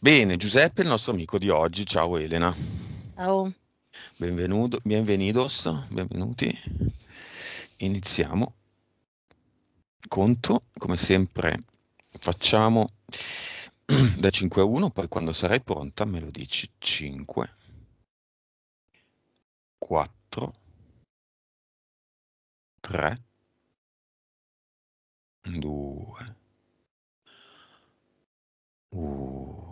Bene, Giuseppe, il nostro amico di oggi. Ciao Elena. Ciao. Benvenuto, bienvenidos, benvenuti. Iniziamo. Conto, come sempre, facciamo da 5 a 1, poi quando sarai pronta me lo dici 5, 4, 3, 2, 1.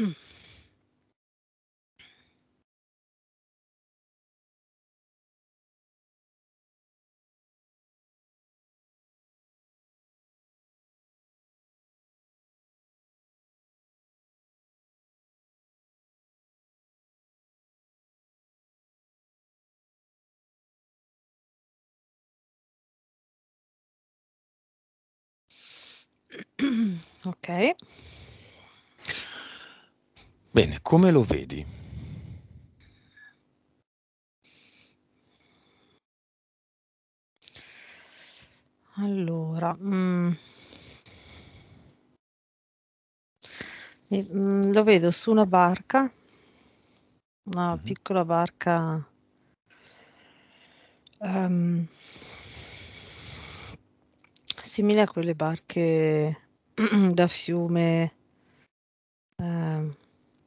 okay. Bene, come lo vedi? Allora, mhmm lo vedo su una barca, una Mh-mh. piccola barca ehm, simile a quelle barche da fiume, ehm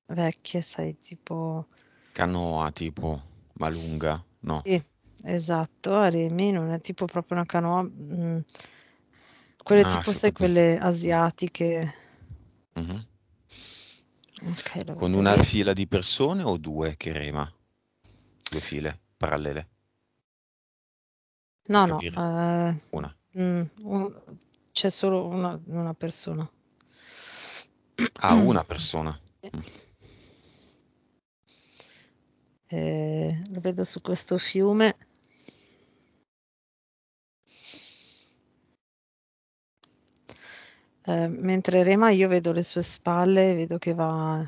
vecchie, sai, tipo... Canoa, tipo, ma lunga, no? Sì, esatto, a remi, non è tipo proprio una canoa... mh, mm, quelle Ah, tipo, sto sai, capendo. quelle asiatiche. Mhm. Ok, la Con una bene. fila di persone o due che rema? Due file parallele, No, no, capire. Eh, una. Mm, un- c'è solo una, una persona. Ah, una persona. Mm eh, lo vedo su questo fiume. Eh, mentre Rema io vedo le sue spalle, vedo che va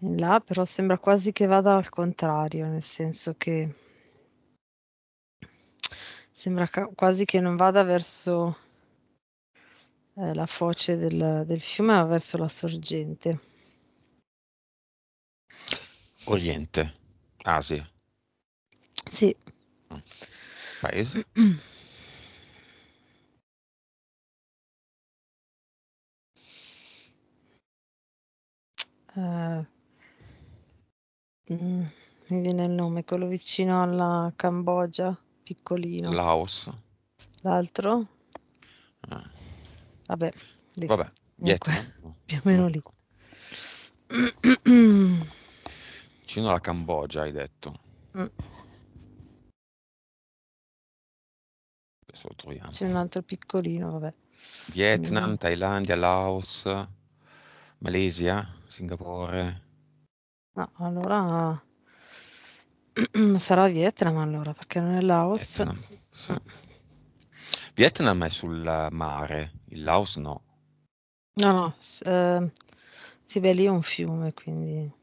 in là, però sembra quasi che vada al contrario, nel senso che sembra quasi che non vada verso eh, la foce del, del fiume, ma verso la sorgente. Oriente, Asia. Sì. Paese? Eh, mm, mi viene il nome, quello vicino alla Cambogia, piccolino. Laos. L'altro? Ah. Vabbè, lì. Vabbè, Comunque, più o meno mm. lì. vicino alla Cambogia, hai detto. Mm. Adesso lo troviamo. C'è un altro piccolino, vabbè. Vietnam, mm. Thailandia, Laos, Malesia, Singapore. No, allora sarà Vietnam allora, perché non è Laos. Vietnam, sì. Vietnam è sul mare, il Laos no. No, no, eh, sì, beh, lì è un fiume, quindi...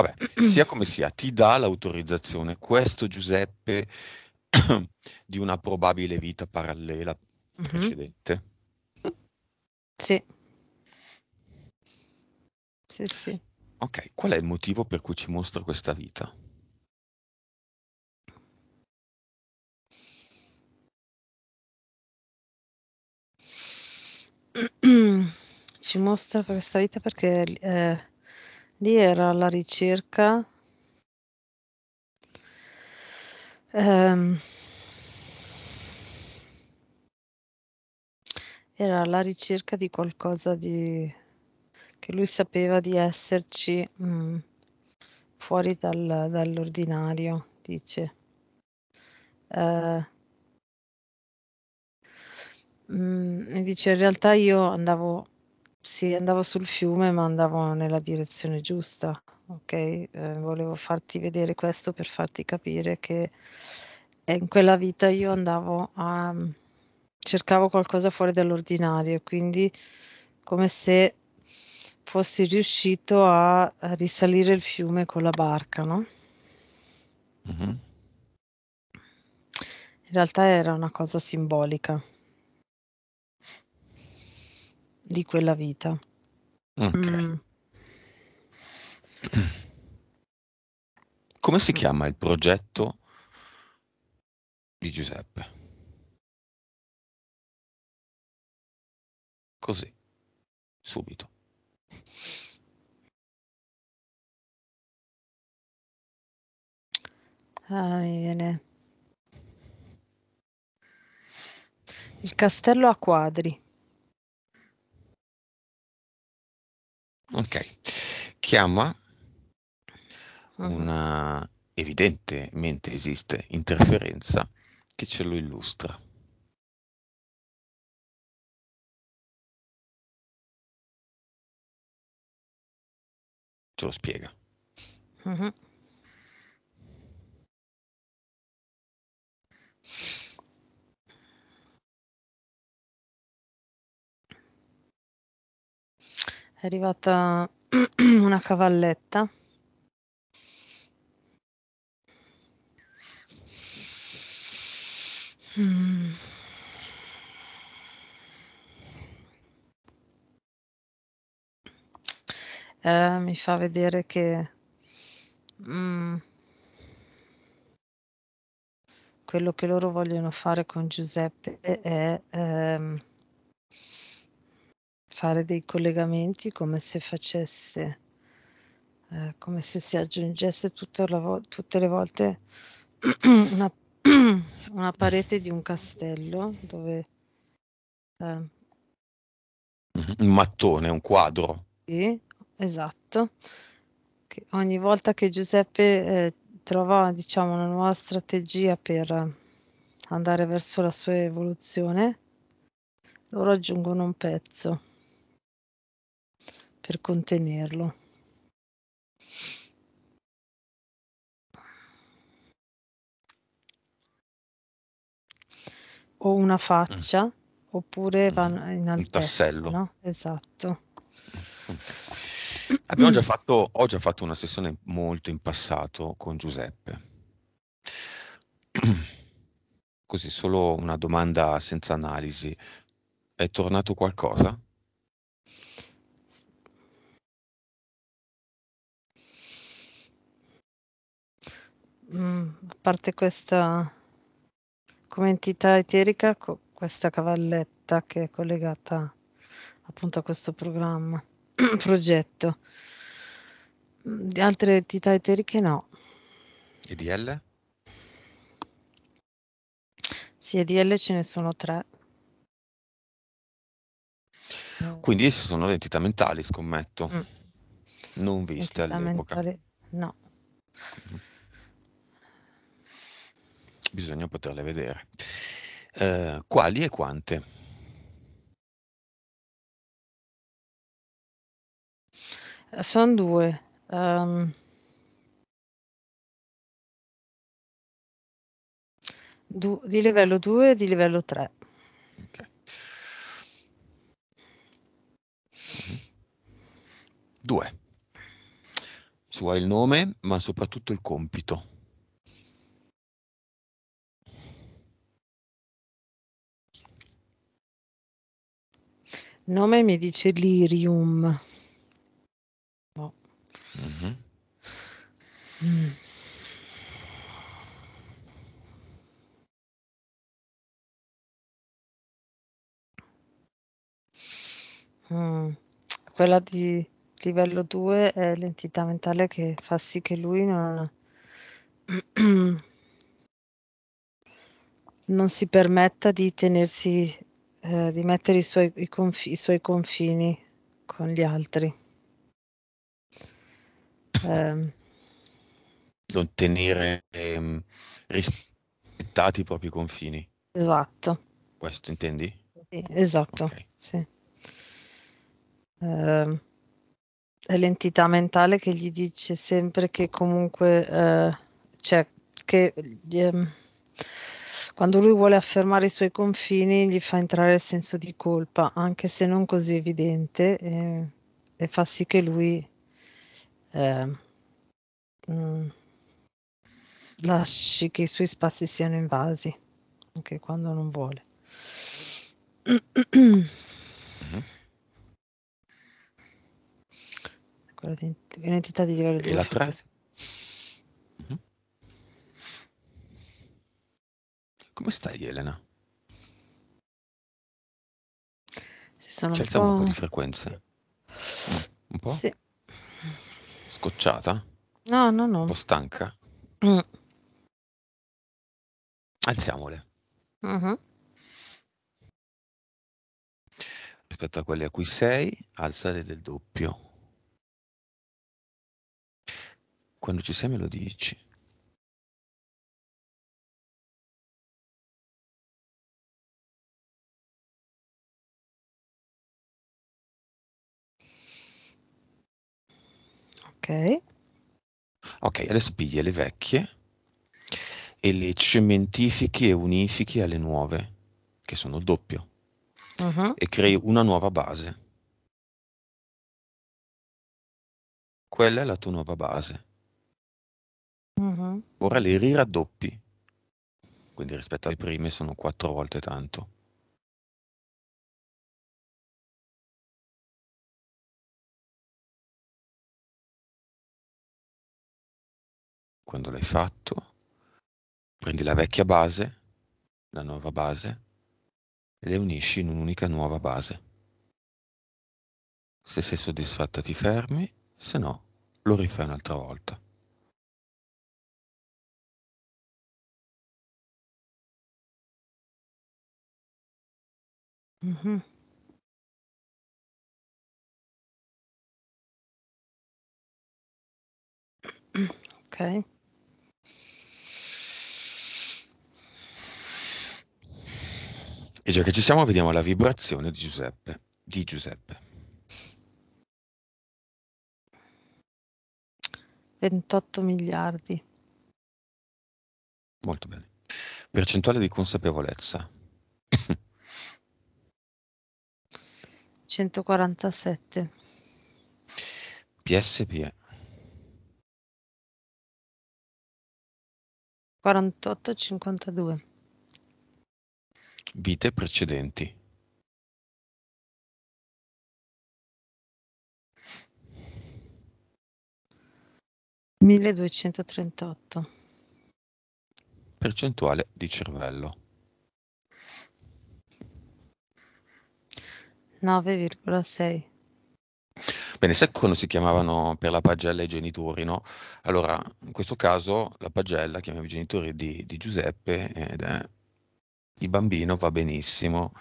Vabbè, sia come sia, ti dà l'autorizzazione questo Giuseppe di una probabile vita parallela mhm. precedente. Sì. Sì, sì. Ok, qual è il motivo per cui ci mostra questa vita? Ci mostra questa vita perché eh, lì era alla ricerca ehm, era alla ricerca di qualcosa di, che lui sapeva di esserci mh, mm, fuori dal, dall'ordinario, dice. Eh, mh, mm, dice in realtà io andavo sì, andavo sul fiume, ma andavo nella direzione giusta, ok? ehm, volevo farti vedere questo per farti capire che, eh, in quella vita io andavo a mhmm, cercavo qualcosa fuori dall'ordinario quindi come se fossi riuscito a risalire il fiume con la barca, no? Mh-mh. In realtà era una cosa simbolica di quella vita. Okay. Mm. Come si mm. chiama il progetto di Giuseppe? Così, subito. Ah, mi viene. Il castello a quadri. Ok, chiama ah. una evidentemente esiste interferenza che ce lo illustra. Ce lo spiega. Uh mhm. -huh. È arrivata una cavalletta. Mm. Eh, mi fa vedere che mm, quello che loro vogliono fare con Giuseppe è ehm, fare dei collegamenti come se facesse, eh, come se si aggiungesse vo- tutte le volte una, una, parete di un castello dove... Eh, un mattone, un quadro. Sì, esatto. Che ogni volta che Giuseppe eh, trova diciamo, una nuova strategia per andare verso la sua evoluzione, loro aggiungono un pezzo per contenerlo. O una mm. faccia, mm. oppure va in altezza, un tassello. No? Esatto. Mm. Abbiamo già fatto, ho già fatto una sessione molto in passato con Giuseppe. Così, solo una domanda senza analisi. È tornato qualcosa? Mm, a parte questa come entità eterica, co- questa cavalletta che è collegata appunto a questo programma, progetto. Mm, di altre entità eteriche no. EDL? Sì, EDL ce ne sono tre. Quindi esse sono le entità mentali, scommetto. Mm. Non viste entità all'epoca. Mentale, no. Mm bisogna poterle vedere. Eh, quali e quante? Eh, Sono due. Um, du di livello 2 e di livello 3. Okay. Due. Su ha il nome, ma soprattutto il compito. nome mi dice Lirium. No. Boh. Mhm. Mm-hmm. Mm. Quella di livello 2 è l'entità mentale che fa sì che lui non, non si permetta di tenersi eh, di mettere i suoi, i, confi- i suoi, confini con gli altri. Eh. Non tenere ehm, rispettati i propri confini. Esatto. Questo intendi? esatto. Okay. Sì. Eh, è l'entità mentale che gli dice sempre che comunque, eh, cioè, che... Ehm, quando lui vuole affermare i suoi confini, gli fa entrare il senso di colpa, anche se non così evidente, e, e fa sì che lui eh, mh, mm, lasci che i suoi spazi siano invasi, anche quando non vuole. Mm-hmm. L'identità di livello 2 e la 3? Come stai, Elena? Sì, sono Ci un alziamo un po' di frequenze. Un po'? Sì. Scocciata? No, no, no. Un po' stanca? Mm. Alziamole. Mm-hmm. Rispetto a quelle a cui sei, alzale del doppio. Quando ci sei me lo dici. Ok. Ok, adesso piglia le vecchie e le cementifichi e unifichi alle nuove, che sono doppio, uh-huh. e crei una nuova base. Quella è la tua nuova base. Uh-huh. Ora le riraddoppi, quindi rispetto alle prime sono quattro volte tanto. quando l'hai fatto, prendi la vecchia base, la nuova base, e le unisci in un'unica nuova base. Se sei soddisfatta ti fermi, se no lo rifai un'altra volta. Mm-hmm. Okay. E già che ci siamo, vediamo la vibrazione di Giuseppe. Di Giuseppe. 28 miliardi. Molto bene. Percentuale di consapevolezza. 147. PSP. 48,52. Vite precedenti Milleduecentotrentotto. Percentuale di cervello. 9,6. Bene, sai quando si chiamavano per la pagella i genitori, no? Allora, in questo caso la pagella chiamiamo i genitori di, di Giuseppe ed è di bambino va benissimo,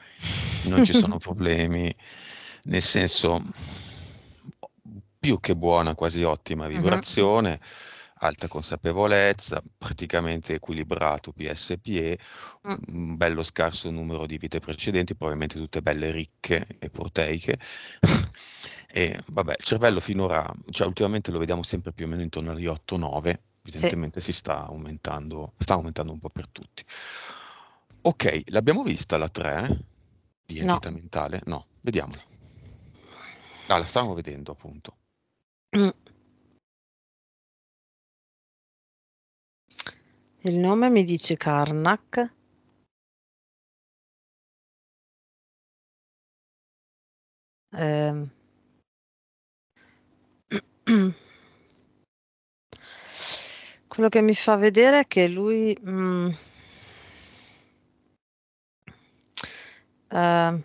non ci sono problemi, nel senso più che buona, quasi ottima mhm. vibrazione, uh-huh. alta consapevolezza, praticamente equilibrato PSPE, mm. un bello scarso numero di vite precedenti, probabilmente tutte belle ricche e proteiche. e vabbè, il cervello finora, cioè ultimamente lo vediamo sempre più o meno intorno agli 8-9, evidentemente sì. si sta aumentando, sta aumentando un po' per tutti. Ok, l'abbiamo vista la 3 eh? di entità no. mentale? No, vediamola. Ah, la stavamo vedendo appunto. Mm. Il nome mi dice Karnak. Eh. Quello che mi fa vedere è che lui... Mm, Ehm,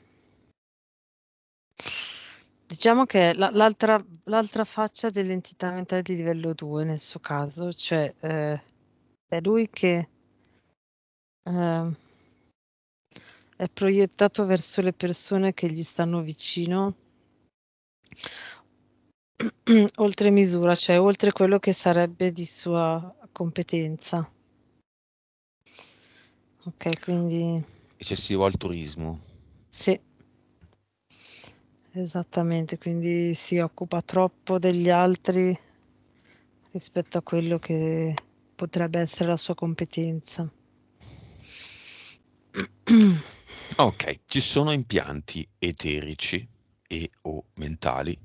diciamo che la- l'altra, l'altra faccia dell'entità mentale di livello 2 nel suo caso, cioè eh, è lui che eh, è proiettato verso le persone che gli stanno vicino oltre misura, cioè oltre quello che sarebbe di sua competenza. Ok, quindi... Eccessivo altruismo. Sì. Esattamente, quindi si occupa troppo degli altri rispetto a quello che potrebbe essere la sua competenza. Ok, ci sono impianti eterici e o mentali?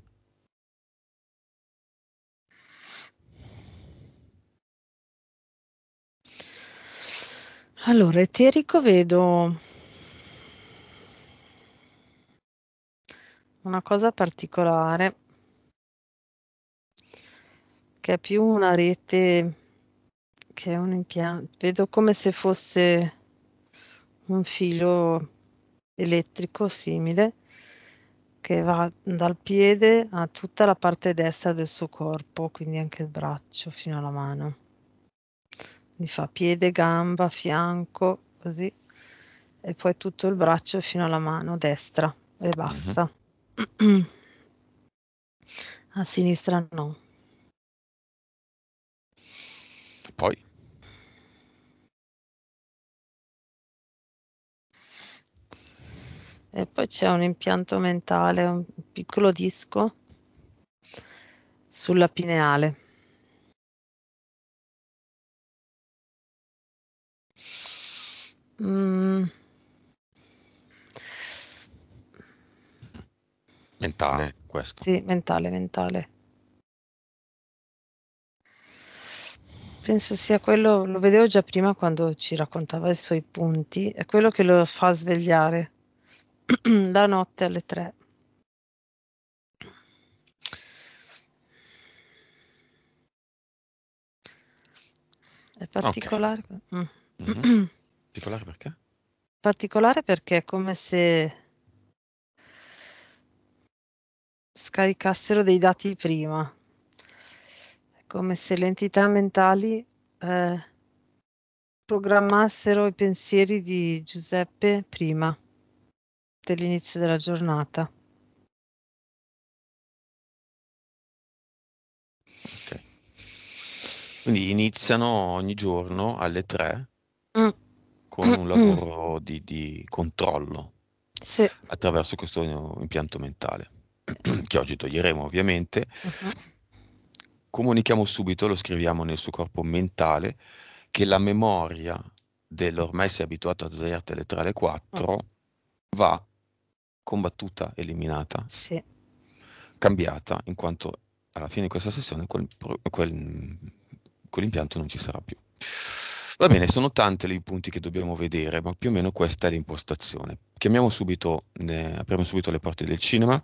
Allora, eterico vedo una cosa particolare che è più una rete che un impianto, vedo come se fosse un filo elettrico simile che va dal piede a tutta la parte destra del suo corpo, quindi anche il braccio fino alla mano. mi fa piede, gamba, fianco, così, e poi tutto il braccio fino alla mano destra e mhm. basta. Mm-hmm. A sinistra no. Poi? E poi c'è un impianto mentale, un piccolo disco sulla pineale. Mm. Mentale eh, questo. Sì, mentale, mentale. Penso sia quello, lo vedevo già prima quando ci raccontava i suoi punti, è quello che lo fa svegliare la notte alle tre. È particolare. Okay. Mm. Mm-hmm. particolare perché? Particolare perché è come se scaricassero dei dati prima, è come se le entità mentali eh, programmassero i pensieri di Giuseppe prima dell'inizio della giornata. Okay. Quindi iniziano ogni giorno alle 3 mm. con un mm. lavoro mm. di, di controllo sì. attraverso questo impianto mentale. che oggi toglieremo ovviamente, uh-huh. comunichiamo subito, lo scriviamo nel suo corpo mentale, che la memoria dell'ormai si è abituato a sdraiartele tra le quattro uh-huh. va combattuta, eliminata, sì. cambiata, in quanto alla fine di questa sessione quel, quel, mm, quell'impianto non ci sarà più. Va bene, sono tanti i punti che dobbiamo vedere, ma più o meno questa è l'impostazione. Chiamiamo subito, eh, apriamo subito le porte del cinema,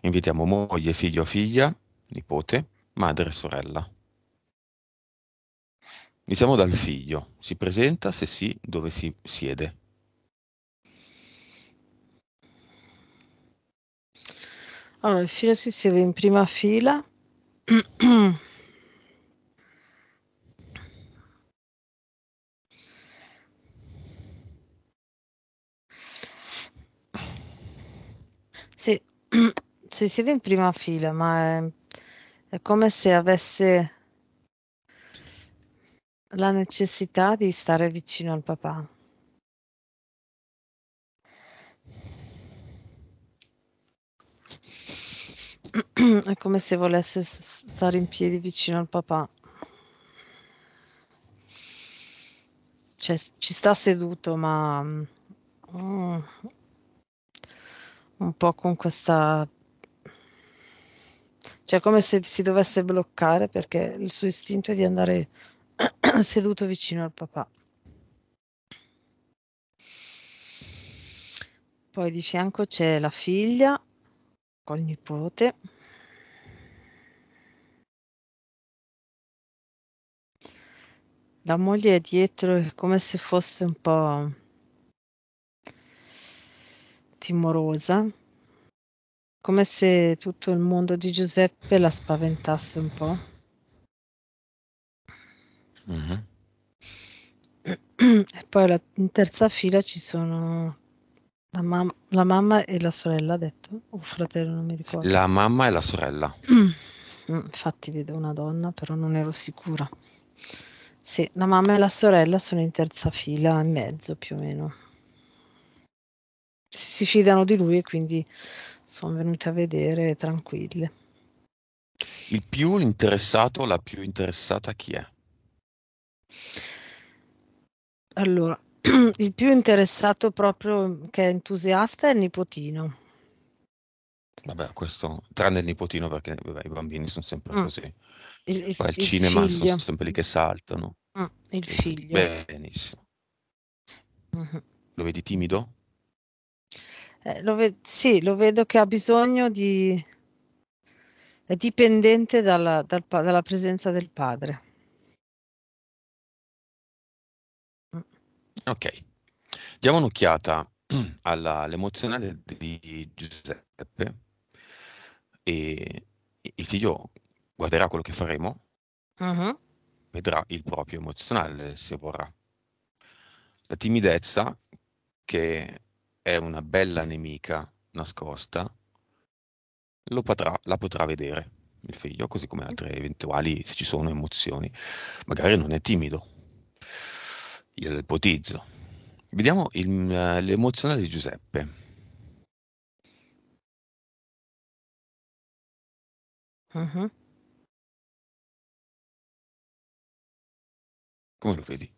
invitiamo moglie, figlio, figlia, nipote, madre sorella. Iniziamo dal figlio. Si presenta, se sì, dove si siede. Allora, il figlio si siede in prima fila. si siede in prima fila, ma è, è come se avesse la necessità di stare vicino al papà. È come se volesse stare in piedi vicino al papà. Cioè, ci sta seduto, ma mm, un po' con questa... cioè come se si dovesse bloccare perché il suo istinto è di andare seduto vicino al papà. Poi di fianco c'è la figlia col nipote. La moglie è dietro, come se fosse un po' timorosa, come se tutto il mondo di Giuseppe la spaventasse un po'. Uh-huh. E poi la, in terza fila ci sono la, mam- la, mamma e la sorella, ha detto? O fratello, non mi ricordo. La mamma e la sorella. Mm, infatti vedo una donna, però non ero sicura. Sì, la mamma e la sorella sono in terza fila e mezzo più o meno si fidano di lui e quindi sono venute a vedere tranquille. Il più interessato, la più interessata chi è? Allora, il più interessato proprio che è entusiasta è il nipotino. Vabbè, questo, tranne il nipotino perché vabbè, i bambini sono sempre mm. così. Il, il, il cinema figlio. sono sempre lì che saltano. Mm, il figlio. Benissimo. Mm-hmm. Lo vedi timido? eh, lo ve- sì, lo vedo che ha bisogno di... è dipendente dalla, dal dalla presenza del padre. Ok, diamo un'occhiata all'emozionale di Giuseppe e il figlio guarderà quello che faremo, uh-huh. vedrà il proprio emozionale se vorrà. La timidezza che è una bella nemica nascosta, potrà, la potrà vedere il figlio, così come altre eventuali, se ci sono emozioni. Magari non è timido, io lo ipotizzo. Vediamo il, eh, l'emozionale di Giuseppe. Uh-huh. Come lo vedi?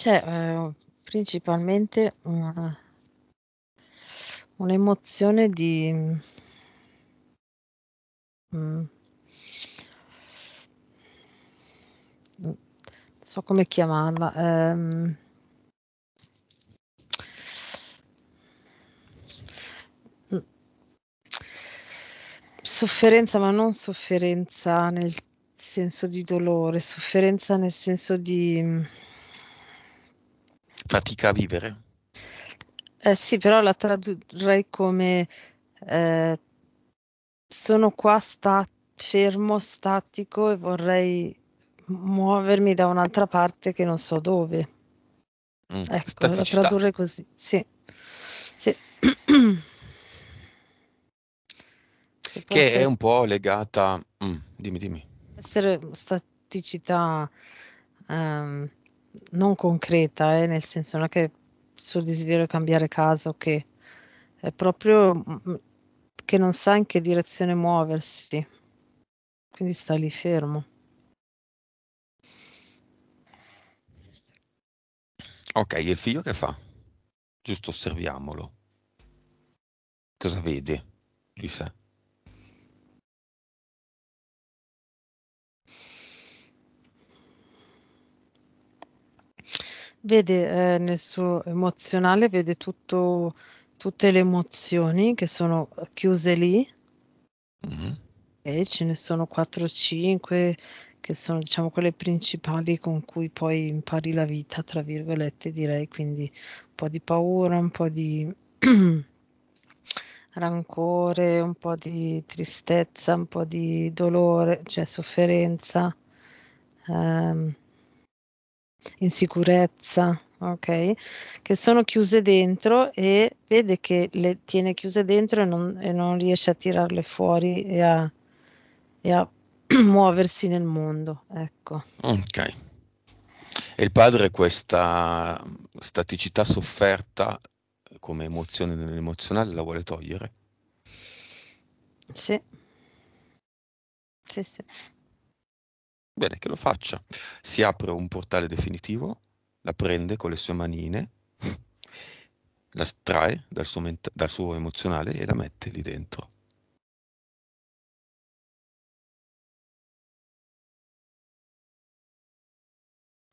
C'è ehm, principalmente una un'emozione di mhmm, non so come chiamarla, ehm mm, sofferenza, ma non sofferenza nel senso di dolore, sofferenza nel senso di mm, fatica a vivere. Eh sì, però la tradurrei come eh, sono qua sta- fermo, statico e vorrei muovermi da un'altra parte che non so dove. Mm, ecco, staticità. la tradurre così, sì. sì. che, che è un po' legata... Mm, dimmi, dimmi. Essere staticità... Um, non concreta, eh, nel senso non è che il suo desiderio di cambiare casa o che è proprio mm, che non sa in che direzione muoversi, quindi sta lì fermo. Ok, e il figlio che fa? Giusto osserviamolo. Cosa vede di sé? Vede, eh, nel suo emozionale vede tutto, tutte le emozioni che sono chiuse lì Mhm. e ce ne sono 4-5 o che sono, diciamo, quelle principali con cui poi impari la vita, tra virgolette, direi, quindi un po' di paura, un po' di rancore, un po' di tristezza, un po' di dolore, cioè sofferenza. Ehm, insicurezza, ok? Che sono chiuse dentro e vede che le tiene chiuse dentro e non, e non riesce a tirarle fuori e a, e a muoversi nel mondo, ecco. Ok. E il padre questa staticità sofferta come emozione nell'emozionale la vuole togliere? Sì. Sì, sì. Bene, che lo faccia. Si apre un portale definitivo, la prende con le sue manine, la trae dal suo, ment- dal suo emozionale e la mette lì dentro.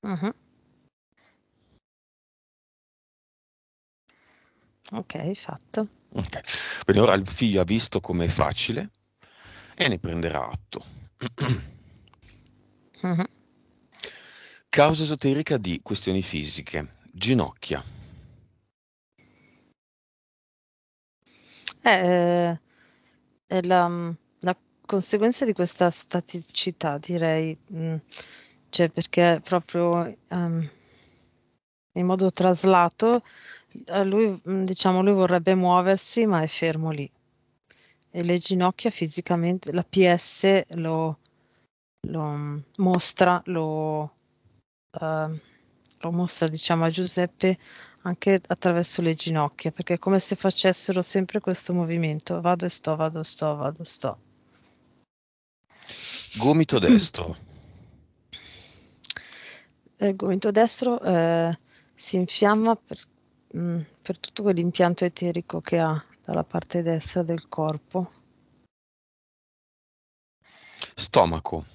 Uh-huh. Ok, fatto. Okay. Quindi ora il figlio ha visto com'è facile e ne prenderà atto. Mhm. Causa esoterica di questioni fisiche. Ginocchia. Eh, eh è la, mm, la conseguenza di questa staticità, direi, mm. cioè perché proprio ehm, in modo traslato lui, mm, diciamo, lui vorrebbe muoversi ma è fermo lì. E le ginocchia fisicamente, la PS lo, lo mm, mostra, lo, eh, lo mostra diciamo a Giuseppe anche attraverso le ginocchia, perché è come se facessero sempre questo movimento, vado e sto, vado, e sto, vado, e sto. Gomito destro. Il eh, gomito destro eh, si infiamma per, mh, mm, per tutto quell'impianto eterico che ha dalla parte destra del corpo. Stomaco.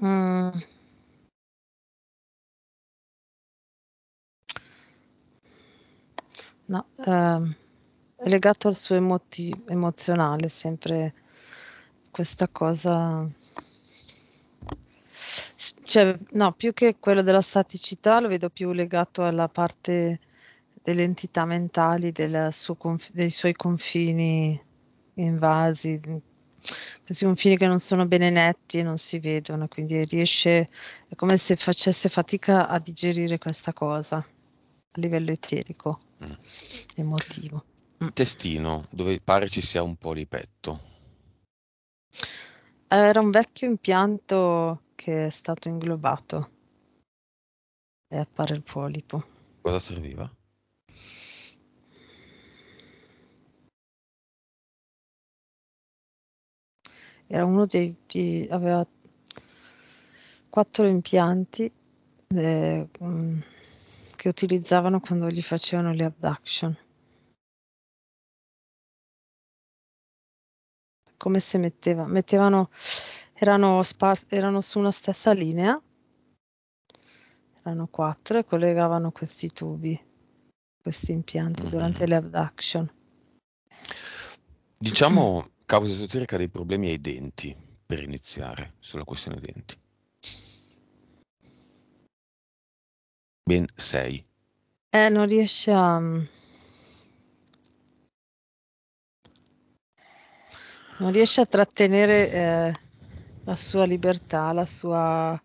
Mh. Mm. No, ehm, legato al suo emoti emozionale, sempre questa cosa cioè, no, più che quello della staticità, lo vedo più legato alla parte delle entità mentali, del suo conf dei suoi confini invasi, questi confini che non sono bene netti e non si vedono, quindi riesce, è come se facesse fatica a digerire questa cosa a livello eterico, mm. emotivo. Intestino, mm. dove pare ci sia un polipetto. Era un vecchio impianto che è stato inglobato e appare il polipo. Cosa serviva? era uno dei, dei aveva quattro impianti eh, mm, che utilizzavano quando gli facevano le abduction. Come se metteva? Mettevano, erano, spar- erano su una stessa linea, erano quattro e collegavano questi tubi, questi impianti mm-hmm. durante le abduction. Diciamo causa esoterica dei problemi ai denti, per iniziare sulla questione dei denti. Ben sei. Eh, non riesce a... Mm, non riesce a trattenere eh, la sua libertà, la sua,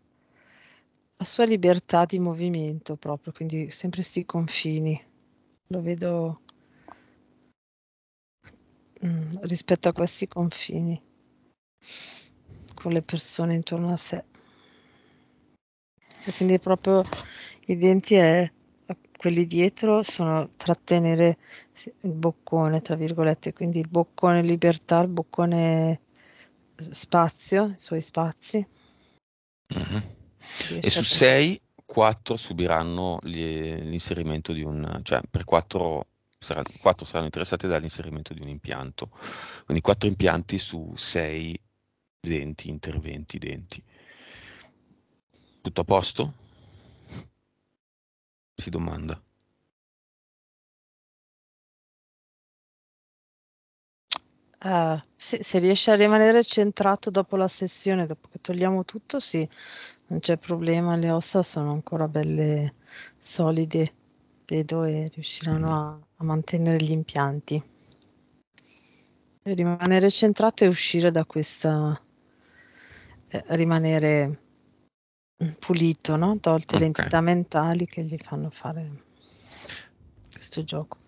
la sua libertà di movimento proprio, quindi sempre sti confini. Lo vedo Mm, rispetto a questi confini con le persone intorno a sé. E quindi proprio i denti è quelli dietro sono trattenere il boccone, tra virgolette, quindi il boccone libertà, il boccone spazio, i suoi spazi. Mm-hmm. E su 6, 4 subiranno gli, l'inserimento di un, cioè per 4 saranno, 4 saranno interessate dall'inserimento di un impianto, quindi 4 impianti su 6 denti, interventi denti. Tutto a posto? Si domanda. Uh, eh, se, se riesce a rimanere centrato dopo la sessione, dopo che togliamo tutto, sì, non c'è problema, le ossa sono ancora belle solide vedo e riusciranno a, a mantenere gli impianti. E rimanere centrato e uscire da questa, eh, rimanere pulito, no? tolte okay. le entità mentali che gli fanno fare questo gioco.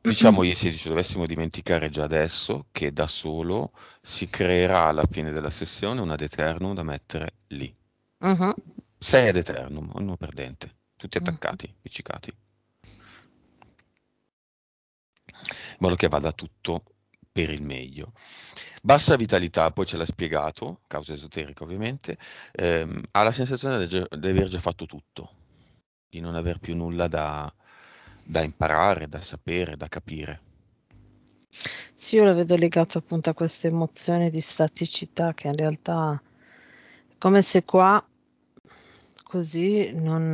Diciamo, se ci dovessimo dimenticare già adesso, che da solo si creerà alla fine della sessione un ad eternum da mettere lì. Uh-huh. Sei ad eternum, ognuno perdente, tutti mm-hmm. attaccati, appiccicati. in modo che vada tutto per il meglio. Bassa vitalità, poi ce l'ha spiegato, causa esoterica ovviamente, ehm, ha la sensazione di, aver già fatto tutto, di non aver più nulla da, da imparare, da sapere, da capire. Sì, io lo vedo legato appunto a questa emozione di staticità che in realtà è come se qua così non,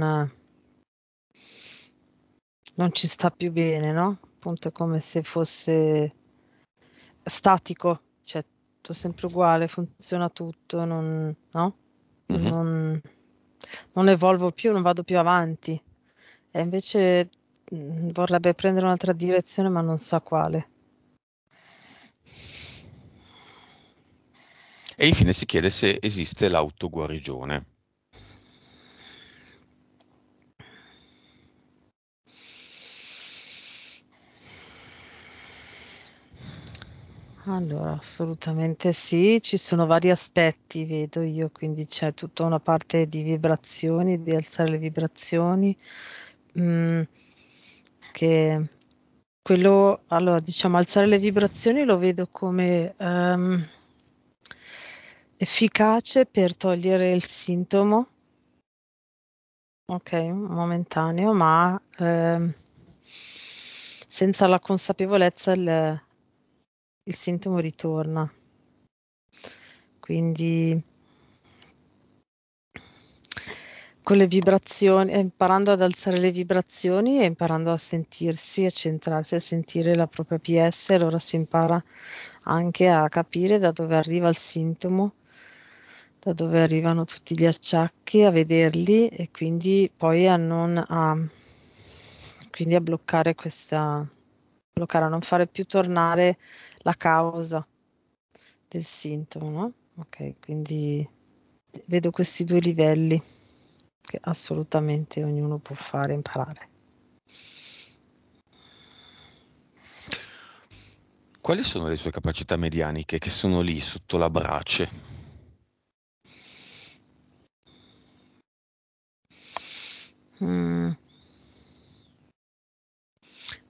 non ci sta più bene, no? appunto come se fosse statico, cioè tutto sempre uguale, funziona tutto, non, no? mm-hmm. non, non evolvo più, non vado più avanti. E invece mm, vorrebbe prendere un'altra direzione, ma non sa quale. E infine si chiede se esiste l'autoguarigione. Allora, assolutamente sì, ci sono vari aspetti, vedo io, quindi c'è tutta una parte di vibrazioni, di alzare le vibrazioni, mh, mm, che quello, allora, diciamo, alzare le vibrazioni lo vedo come um, efficace per togliere il sintomo, ok, momentaneo, ma um, senza la consapevolezza il il sintomo ritorna. Quindi con le vibrazioni, eh, imparando ad alzare le vibrazioni e imparando a sentirsi, a centrarsi, a sentire la propria PS, allora si impara anche a capire da dove arriva il sintomo, da dove arrivano tutti gli acciacchi, a vederli e quindi poi a non a, quindi a bloccare questa, bloccare, a non fare più tornare la causa del sintomo, no? Ok, quindi vedo questi due livelli che assolutamente ognuno può fare, imparare. Quali sono le sue capacità medianiche che sono lì sotto la brace? Mm.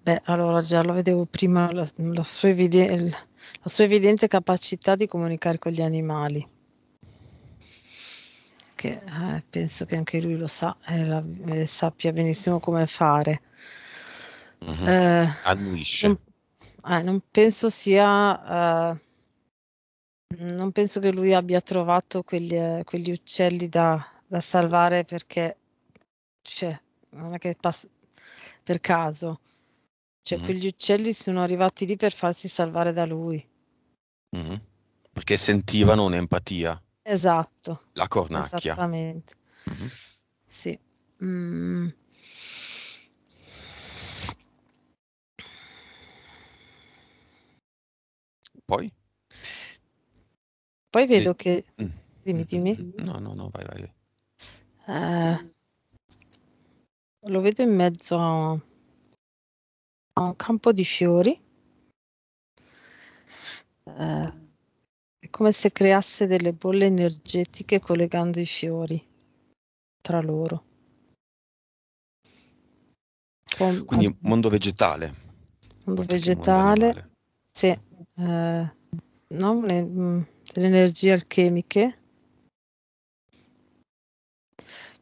Beh, allora già lo vedevo prima la, la sua evide- la sua evidente capacità di comunicare con gli animali. Che, eh, penso che anche lui lo sa e eh, eh, sappia benissimo come fare. Mm-hmm. Eh, Annuisce. Non, eh, non, penso sia. Eh, non penso che lui abbia trovato quegli, eh, quegli uccelli da, da, salvare perché cioè, non è che passa per caso. Cioè mm-hmm. quegli uccelli sono arrivati lì per farsi salvare da lui. Mm-hmm. Perché sentivano un'empatia. Esatto. La cornacchia. Esattamente. Mm-hmm. Sì. Mm. Poi? Poi vedo De... che... Mm. Dimmi, mm-hmm. dimmi. No, no, no, vai, vai. Eh, lo vedo in mezzo a un campo di fiori. Eh, è come se creasse delle bolle energetiche collegando i fiori tra loro. Con, Quindi con... mondo vegetale. Mondo vegetale, mondo sì. Eh, no, le, mh, mm, delle energie alchemiche.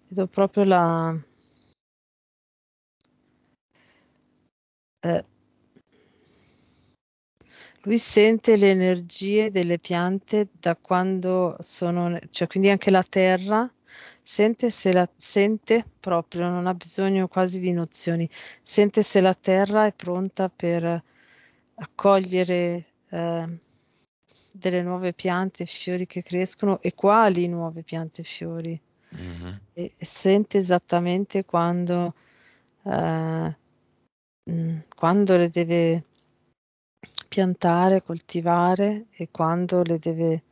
Vedo proprio la, Eh, lui sente le energie delle piante da quando sono, cioè quindi anche la terra sente se la sente proprio, non ha bisogno quasi di nozioni, sente se la terra è pronta per accogliere eh, delle nuove piante e fiori che crescono e quali nuove piante e fiori. Mm-hmm. E, e, sente esattamente quando eh, Mm, quando le deve piantare, coltivare e quando le deve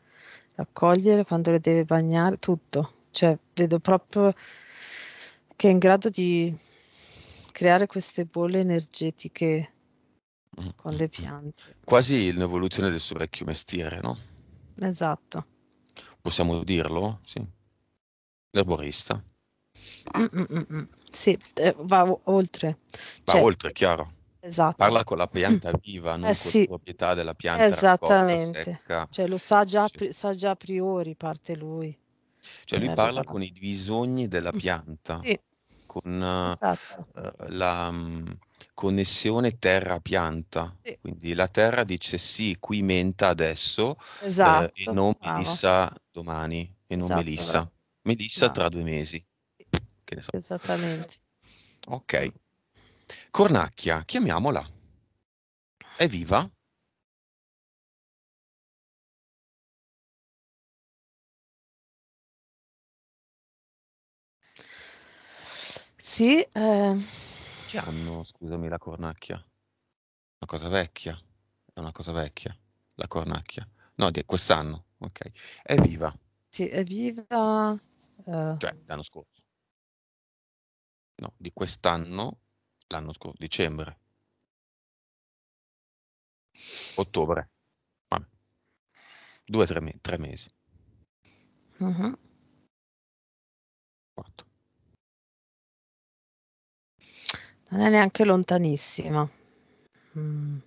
raccogliere, quando le deve bagnare, tutto. Cioè, vedo proprio che è in grado di creare queste bolle energetiche mm, con mm, le piante. Quasi l'evoluzione del suo vecchio mestiere, no? Esatto. Possiamo dirlo? Sì. L'erborista. Mm-mm-mm. Sì, eh, va oltre. Va cioè, oltre, chiaro. Esatto. Parla con la pianta viva, non eh, con sì. la proprietà della pianta. Esattamente. Cioè, lo sa già, cioè. sa già, a priori, parte lui. Cioè lui eh, parla con i bisogni della mm. pianta, sì. con eh, esatto. uh, la um, connessione terra-pianta. Sì. Quindi la terra dice sì, qui menta adesso esatto, eh, e esatto, non bravo. Melissa domani e non esatto, Melissa. Bravo. Melissa bravo. tra due mesi. Che ne so. Esattamente. Ok. Cornacchia, chiamiamola. È viva? Sì. Eh. Che anno, scusami, la cornacchia? Una cosa vecchia? È una cosa vecchia, la cornacchia. No, di quest'anno, ok. È viva. Sì, è viva. Uh. Cioè, l'anno scorso no, di quest'anno, l'anno scorso, dicembre, ottobre, Vabbè. due o tre, me- tre, mesi. Uh-huh. Quattro. Non è neanche lontanissima. Mm.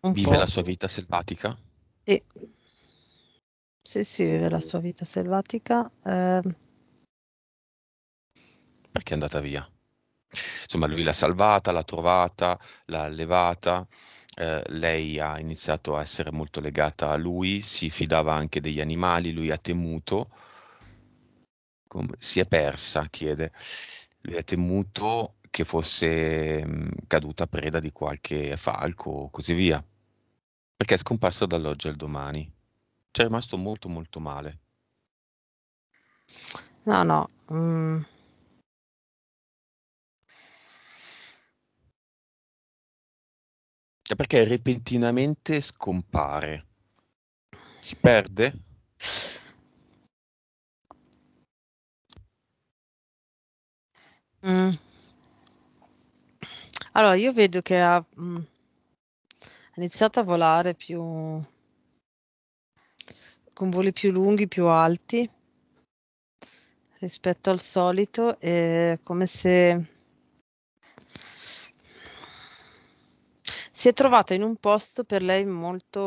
Vive po'. la sua vita selvatica? Sì, sì, sì vive la sua vita selvatica. Eh perché è andata via? Insomma, lui l'ha salvata, l'ha trovata, l'ha allevata, eh, lei ha iniziato a essere molto legata a lui, si fidava anche degli animali, lui ha temuto, come, si è persa, chiede, lui ha temuto che fosse mh, mm, caduta preda di qualche falco o così via, perché è scomparsa dall'oggi al domani. Ci cioè, è rimasto molto molto male. No, no. Um Perché repentinamente scompare. Si perde? Mm. Allora, io vedo che ha, mh, mm, ha, iniziato a volare più con voli più lunghi, più alti rispetto al solito, è come se si è trovata in un posto per lei molto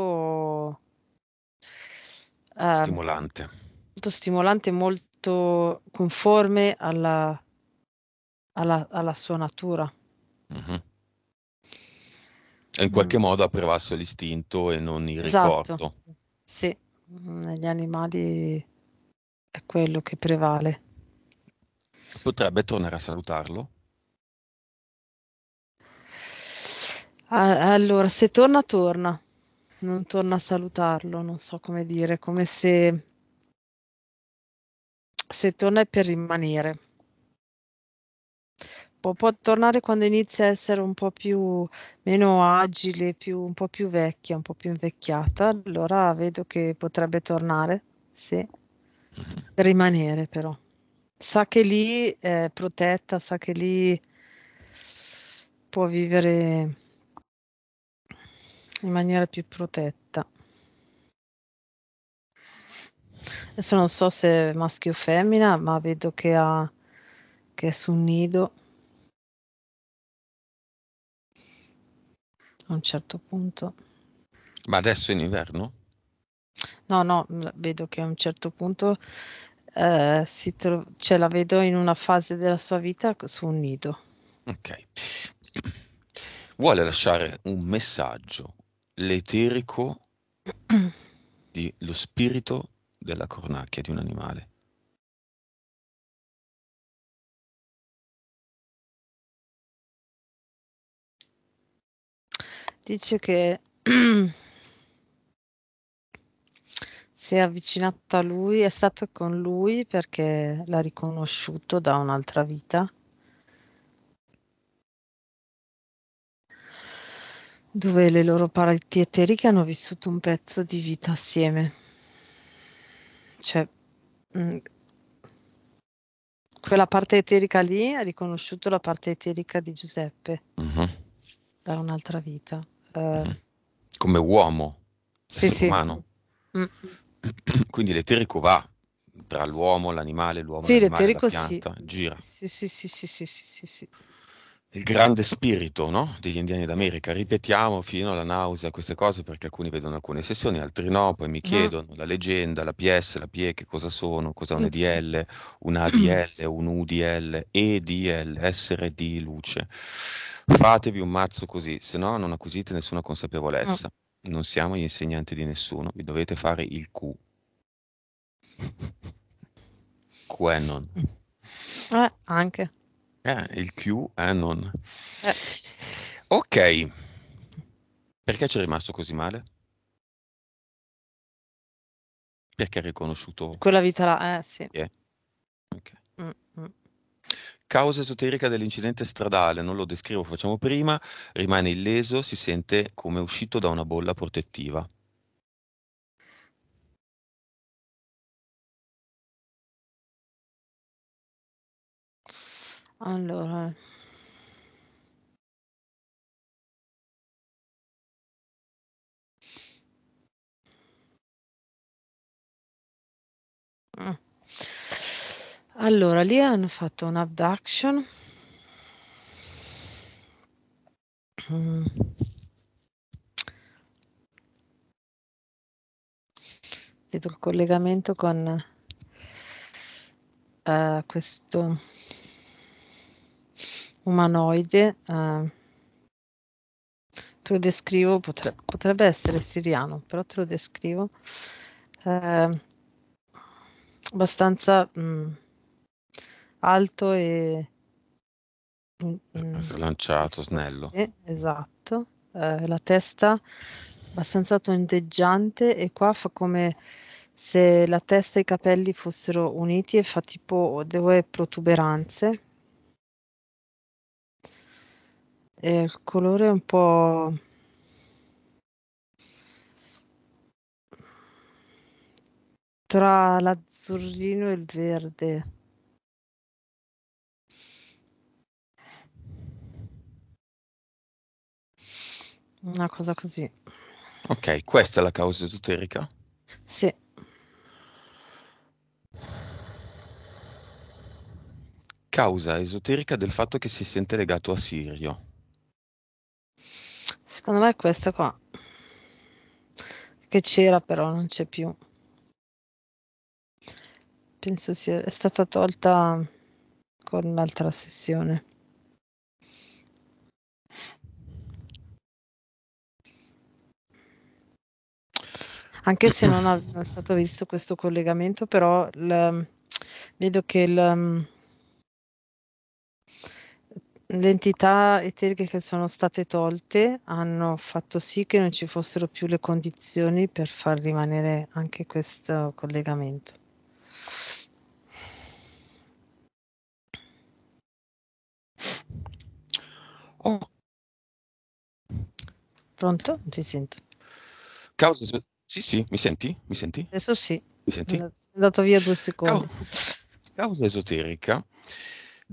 uh, stimolante. Molto stimolante, molto conforme alla, alla, alla sua natura. Mm-hmm. in qualche mm. modo ha prevalso l'istinto e non il esatto. ricordo. Sì, mm, negli animali è quello che prevale. Potrebbe tornare a salutarlo? allora, se torna, torna. Non torna a salutarlo, non so come dire, come se... Se torna è per rimanere. Può, può tornare quando inizia a essere un po' più meno agile, più, un po' più vecchia, un po' più invecchiata. Allora vedo che potrebbe tornare, sì. Per rimanere però. Sa che lì è protetta, sa che lì può vivere in maniera più protetta. Adesso non so se è maschio o femmina, ma vedo che, ha, che è su un nido. A un certo punto. Ma adesso in inverno? No, no, vedo che a un certo punto eh, tro- ce cioè la vedo in una fase della sua vita su un nido. Ok. Vuole lasciare un messaggio, l'eterico, di, lo spirito della cornacchia di un animale. Dice che si è avvicinata a lui, è stato con lui perché l'ha riconosciuto da un'altra vita dove le loro parti eteriche hanno vissuto un pezzo di vita assieme. Cioè, mh, mm, quella parte eterica lì ha riconosciuto la parte eterica di Giuseppe uh-huh. da un'altra vita. Uh, Come uomo, sì, sì. umano. Mm. Quindi l'eterico va tra l'uomo, l'animale, l'uomo, sì, l'animale, la pianta, sì. gira. Sì, sì, sì, sì, sì, sì, sì. sì il grande spirito no? degli indiani d'America. Ripetiamo fino alla nausea queste cose perché alcuni vedono alcune sessioni, altri no, poi mi mm. chiedono no. la leggenda, la PS, la PE, che cosa sono, cos'è un mm. EDL, un ADL, mm. un UDL, EDL, essere di luce. Fatevi un mazzo così, se no non acquisite nessuna consapevolezza. No. Non siamo gli insegnanti di nessuno, vi dovete fare il Q. QAnon. Eh, anche. Ah, il Q Anon. Ah, eh. Ok. Perché ci è rimasto così male? Perché ha riconosciuto... Quella vita là, eh sì. Yeah. Okay. Mm, mm. Causa esoterica dell'incidente stradale, non lo descrivo, facciamo prima, rimane illeso, si sente come uscito da una bolla protettiva. Allora Mh. Ah. Allora lì hanno fatto un abduction. Mm. Vedo il collegamento con, ehm, questo umanoide. Eh, te lo descrivo, potre, potrebbe essere siriano, però te lo descrivo. Eh, abbastanza mh, mm, alto e mh, mm, mm, slanciato, snello. Sì, esatto, eh, la testa abbastanza tondeggiante e qua fa come se la testa e i capelli fossero uniti e fa tipo due protuberanze eh, il colore è un po'... tra l'azzurrino e il verde. Una cosa così. Ok, questa è la causa esoterica? Sì. Causa esoterica del fatto che si sente legato a Sirio. Secondo me è questa qua. Che c'era però non c'è più. Penso sia stata tolta con un'altra sessione. anche se non è stato visto questo collegamento, però il, vedo che il, le entità eteriche che sono state tolte hanno fatto sì che non ci fossero più le condizioni per far rimanere anche questo collegamento. Oh. Pronto? Non ti sento. Causa, sì, sì, mi senti? Mi senti? Adesso sì. Mi senti? È andato via due secondi. Causa, causa esoterica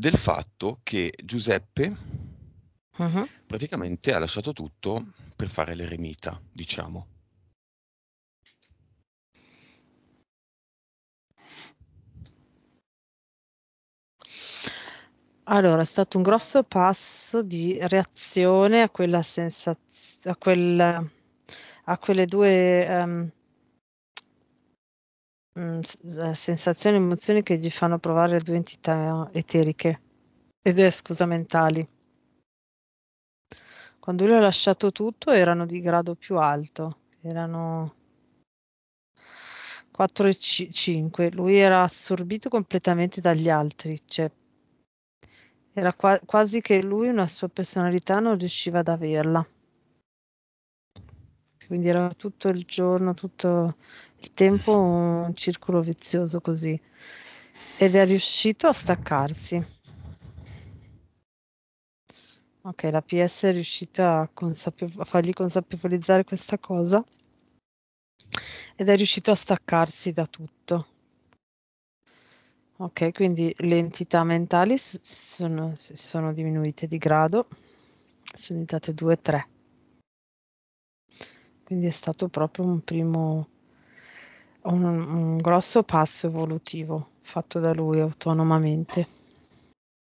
del fatto che Giuseppe uh-huh. praticamente ha lasciato tutto per fare l'eremita, diciamo. Allora, è stato un grosso passo di reazione a quella sensazione, a, quel, a, quelle due um, mhmm, sensazioni e emozioni che gli fanno provare due entità eteriche ed è scusa mentali. Quando lui ha lasciato tutto erano di grado più alto, erano 4 e 5. Lui era assorbito completamente dagli altri, cioè era qua quasi che lui una sua personalità non riusciva ad averla. Quindi era tutto il giorno, tutto il tempo un circolo vizioso così ed è riuscito a staccarsi. Ok, la PS è riuscita a, consapevo- a fargli consapevolizzare questa cosa ed è riuscito a staccarsi da tutto. Ok, quindi le entità mentali sono, sono diminuite di grado, sono diventate 2-3. Quindi è stato proprio un primo un, un grosso passo evolutivo fatto da lui autonomamente.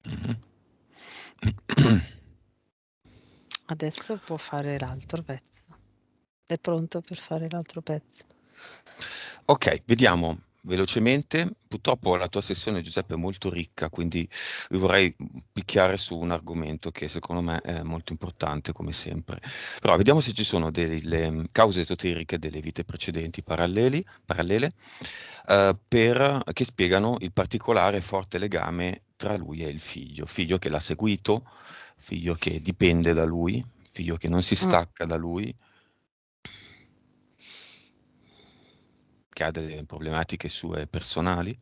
Mm-hmm. Adesso può fare l'altro pezzo. È pronto per fare l'altro pezzo. Ok, vediamo velocemente, purtroppo la tua sessione Giuseppe è molto ricca, quindi vi vorrei picchiare su un argomento che secondo me è molto importante come sempre. Però vediamo se ci sono delle mm, cause esoteriche delle vite precedenti paralleli, parallele eh, per, che spiegano il particolare e forte legame tra lui e il figlio, figlio che l'ha seguito, figlio che dipende da lui, figlio che non si mm. stacca da lui, ricadere in problematiche sue personali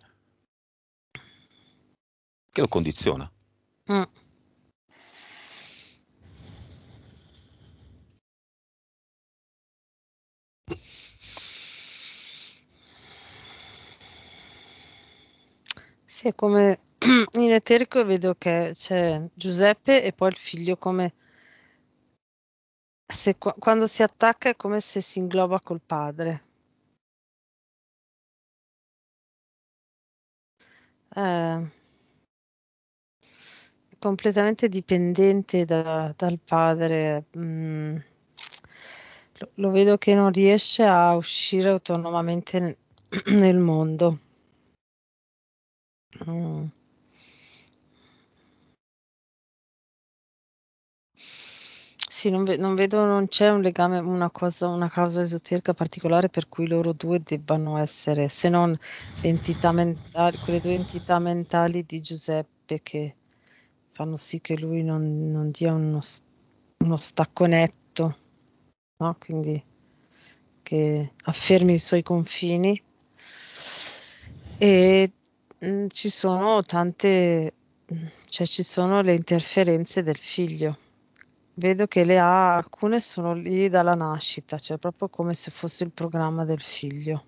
che lo condiziona. Mm. Sì, come in eterico vedo che c'è Giuseppe e poi il figlio come se, quando si attacca è come se si ingloba col padre. Eh, completamente dipendente da, dal padre. Mm, lo, lo, vedo che non riesce a uscire autonomamente nel, nel mondo. Mm. Sì, non, ve- non vedo, non c'è un legame, una cosa, una causa esoterica particolare per cui loro due debbano essere, se non entità mentali, quelle due entità mentali di Giuseppe che fanno sì che lui non, non dia uno, uno stacco netto, no? Quindi che affermi i suoi confini. E mh, mm, ci sono tante, cioè ci sono le interferenze del figlio vedo che le ha, alcune sono lì dalla nascita, cioè proprio come se fosse il programma del figlio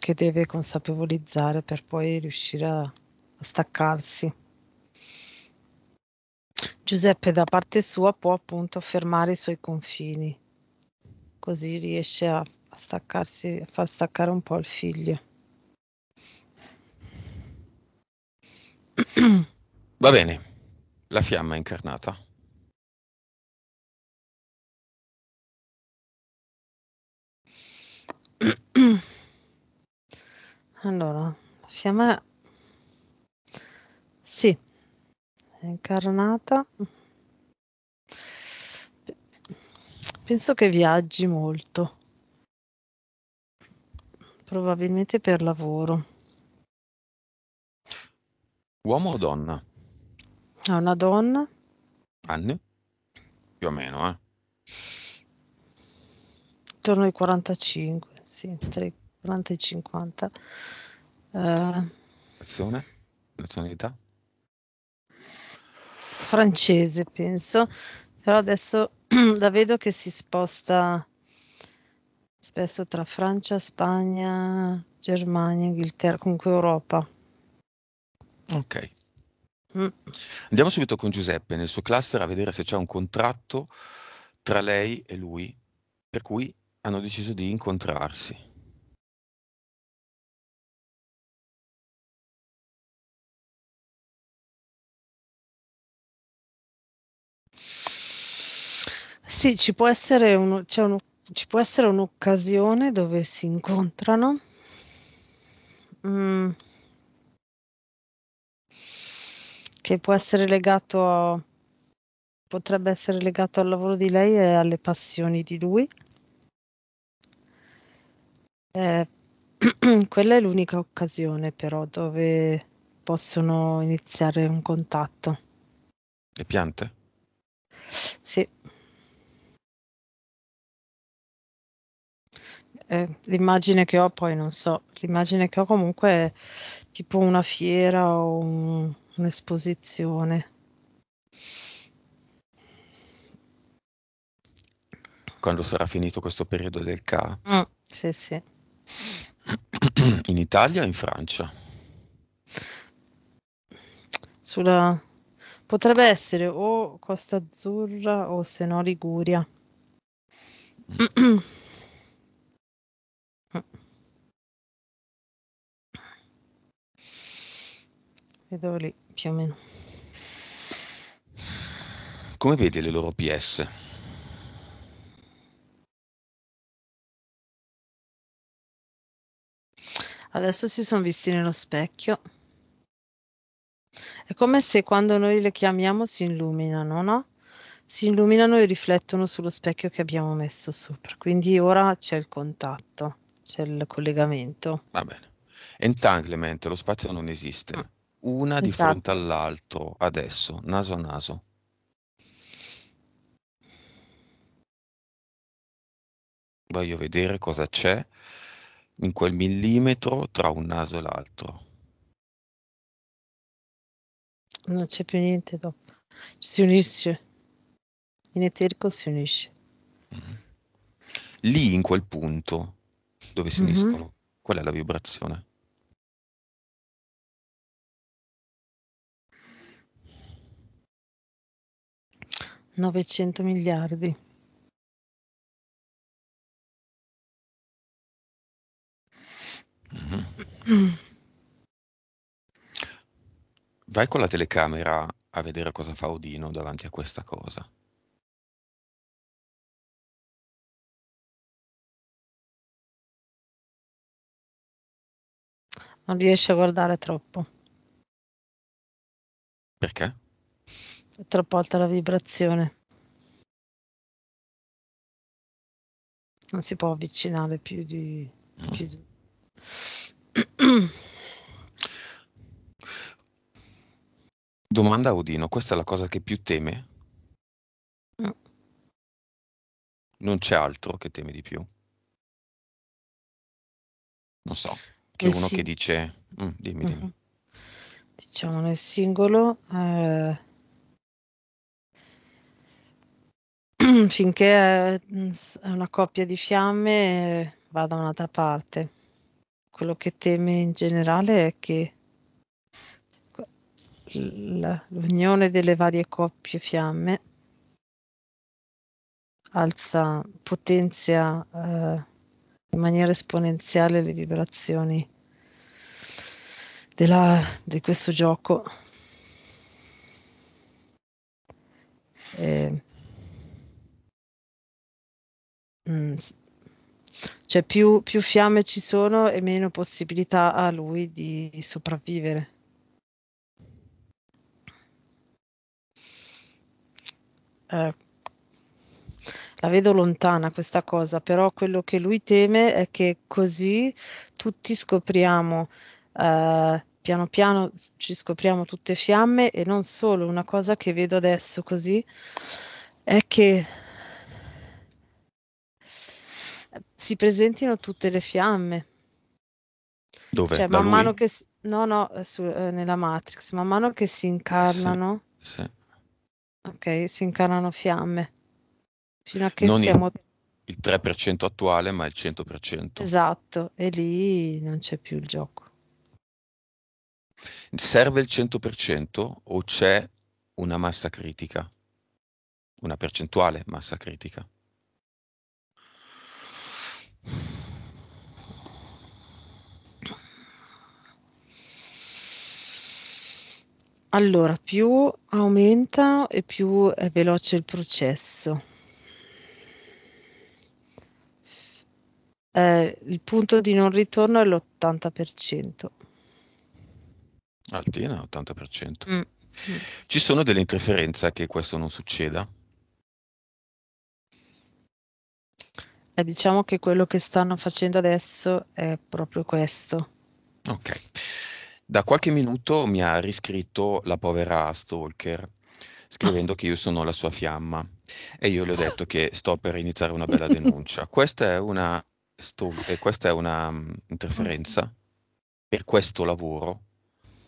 che deve consapevolizzare per poi riuscire a, a staccarsi. Giuseppe da parte sua può appunto fermare i suoi confini, così riesce a, a staccarsi, a far staccare un po' il figlio. Va bene, la fiamma incarnata Allora, fiamma sì, incarnata. Penso che viaggi molto, probabilmente per lavoro. Uomo o donna? È ah, una donna? Anni? Più o meno, eh. Intorno ai 45, sì, tra i 40 e i 50. Eh, Nazione? Nazionalità? francese, penso. Però adesso la vedo che si sposta spesso tra Francia, Spagna, Germania, Inghilterra, comunque Europa. Ok. Mm. Andiamo subito con Giuseppe nel suo cluster a vedere se c'è un contratto tra lei e lui, per cui hanno deciso di incontrarsi. Sì, ci può essere uno c'è uno ci può essere un'occasione dove si incontrano. Mh. Mm. che può essere legato a, potrebbe essere legato al lavoro di lei e alle passioni di lui. Eh, quella è l'unica occasione però dove possono iniziare un contatto. Le piante? Sì. Eh, l'immagine che ho poi non so, l'immagine che ho comunque è tipo una fiera o un, un'esposizione. Quando sarà finito questo periodo del CA? Mm, sì, sì. In Italia o in Francia? Sulla... Potrebbe essere o Costa Azzurra o se no Liguria. Mm. mm. vedo lì più o meno. Come vedi le loro PS? Adesso si sono visti nello specchio. È come se quando noi le chiamiamo si illuminano, no? Si illuminano e riflettono sullo specchio che abbiamo messo sopra. Quindi ora c'è il contatto, c'è il collegamento. Va bene. Entanglement, lo spazio non esiste. Ah una esatto. di fronte all'altro, adesso, naso a naso. Voglio vedere cosa c'è in quel millimetro tra un naso e l'altro. Non c'è più niente dopo. Si unisce. In eterico si unisce. Mm-hmm. Lì, in quel punto dove si mm-hmm. qual è la vibrazione? 900 miliardi. Mm-hmm. Vai con la telecamera a vedere cosa fa Odino davanti a questa cosa. Non riesce a guardare troppo. Perché? È troppo alta la vibrazione. Non si può avvicinare più di... No. Più di... Domanda a Odino, questa è la cosa che più teme? No. Non c'è altro che teme di più? Non so, che eh uno sì. che dice... Mm, dimmi, dimmi. Diciamo nel singolo... Eh finché mm, è una coppia di fiamme va da un'altra parte. Quello che teme in generale è che l'unione delle varie coppie fiamme alza, potenzia eh, in maniera esponenziale le vibrazioni della, di questo gioco. Eh, Mm. Cioè più, più fiamme ci sono e meno possibilità ha lui di sopravvivere. Eh, la vedo lontana questa cosa, però quello che lui teme è che così tutti scopriamo, eh, piano piano ci scopriamo tutte fiamme e non solo, una cosa che vedo adesso così è che si presentino tutte le fiamme. Dove? Cioè, man mano che no, no, eh, su, eh, nella Matrix, man mano che si incarnano. Sì, sì. Ok, si incarnano fiamme. Fino a che non siamo il 3% attuale, ma il 100%. Esatto, e lì non c'è più il gioco. Serve il 100% o c'è una massa critica? Una percentuale massa critica? Allora, più aumenta e più è veloce il processo. Eh, il punto di non ritorno è l'80%. Altina, 80%. Mm. Ci sono delle interferenze che questo non succeda? Eh, diciamo che quello che stanno facendo adesso è proprio questo. Ok. Da qualche minuto mi ha riscritto la povera stalker, scrivendo che io sono la sua fiamma e io le ho detto che sto per iniziare una bella denuncia. Questa è una, sto, eh, questa è una mm, interferenza per questo lavoro.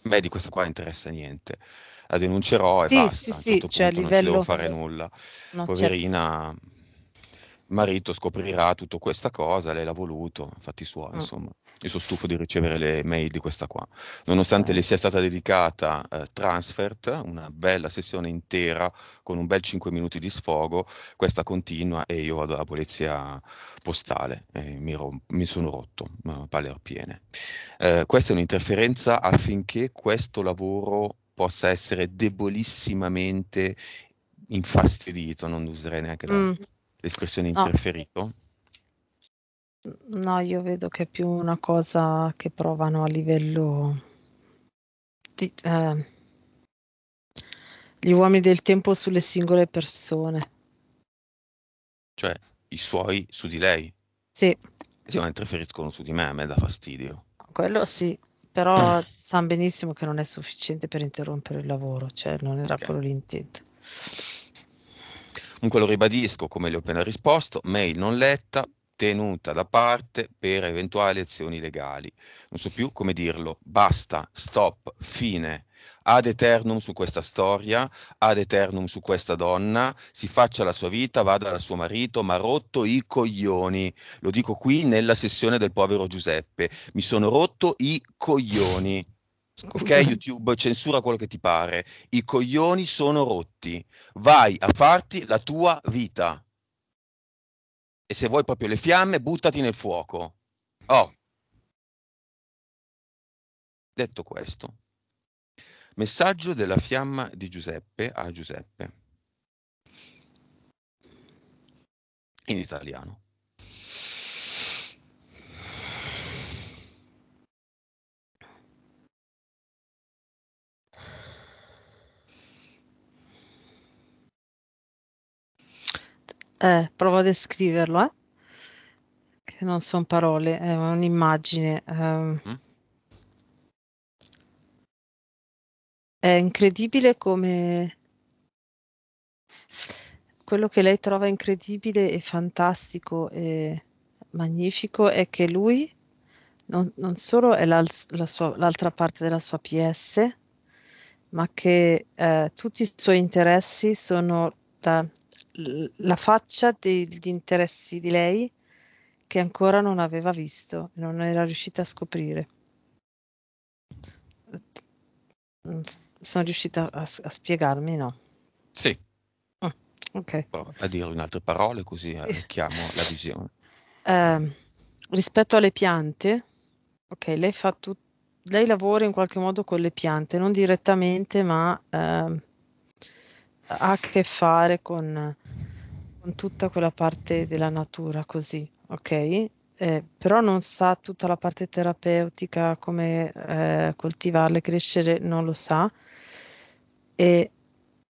Beh, di questa qua interessa niente. La denuncerò e sì, basta. Sì, a sì, certo cioè, livello... non devo fare nulla. Non Poverina, certo. marito scoprirà tutta questa cosa, lei l'ha voluto, fatti suoi, mm. insomma. Io sono stufo di ricevere le mail di questa qua. Nonostante le sia stata dedicata eh, Transfert, una bella sessione intera con un bel 5 minuti di sfogo, questa continua e io vado alla polizia postale e mi, rom- mi sono rotto, palle a piene. Eh, questa è un'interferenza affinché questo lavoro possa essere debolissimamente infastidito, non userei neanche mm. l'espressione interferito. Oh. No, io vedo che è più una cosa che provano a livello di, eh, gli uomini del tempo sulle singole persone. Cioè, i suoi su di lei? Sì. Secondo me interferiscono su di me, a me dà fastidio. Quello sì, però eh. sanno benissimo che non è sufficiente per interrompere il lavoro, cioè non era okay. quello l'intento. Comunque lo ribadisco, come gli ho appena risposto, mail non letta, tenuta da parte per eventuali azioni legali. Non so più come dirlo, basta, stop, fine. Ad eternum su questa storia, ad eternum su questa donna, si faccia la sua vita, vada dal suo marito, ma rotto i coglioni. Lo dico qui nella sessione del povero Giuseppe. Mi sono rotto i coglioni. Ok, YouTube censura quello che ti pare. I coglioni sono rotti. Vai a farti la tua vita e se vuoi proprio le fiamme, buttati nel fuoco. Oh. Detto questo, messaggio della fiamma di Giuseppe a Giuseppe. In italiano. Eh, provo a descriverlo, eh? Che non sono parole, è un'immagine. Um, mm. È incredibile come quello che lei trova incredibile e fantastico e magnifico è che lui non, non solo è la, la sua, l'altra parte della sua PS, ma che eh, tutti i suoi interessi sono la, la faccia degli interessi di lei che ancora non aveva visto, non era riuscita a scoprire. Mm, sono riuscita a, a spiegarmi, no? Sì. Ah, ok. Boh, a dirlo in altre parole così eh, arricchiamo la visione. Eh, rispetto alle piante, ok, lei fa tutto lei lavora in qualche modo con le piante, non direttamente, ma eh, ha a che fare con con tutta quella parte della natura così, ok? Eh, però non sa tutta la parte terapeutica, come eh, coltivarle, crescere, non lo sa. E,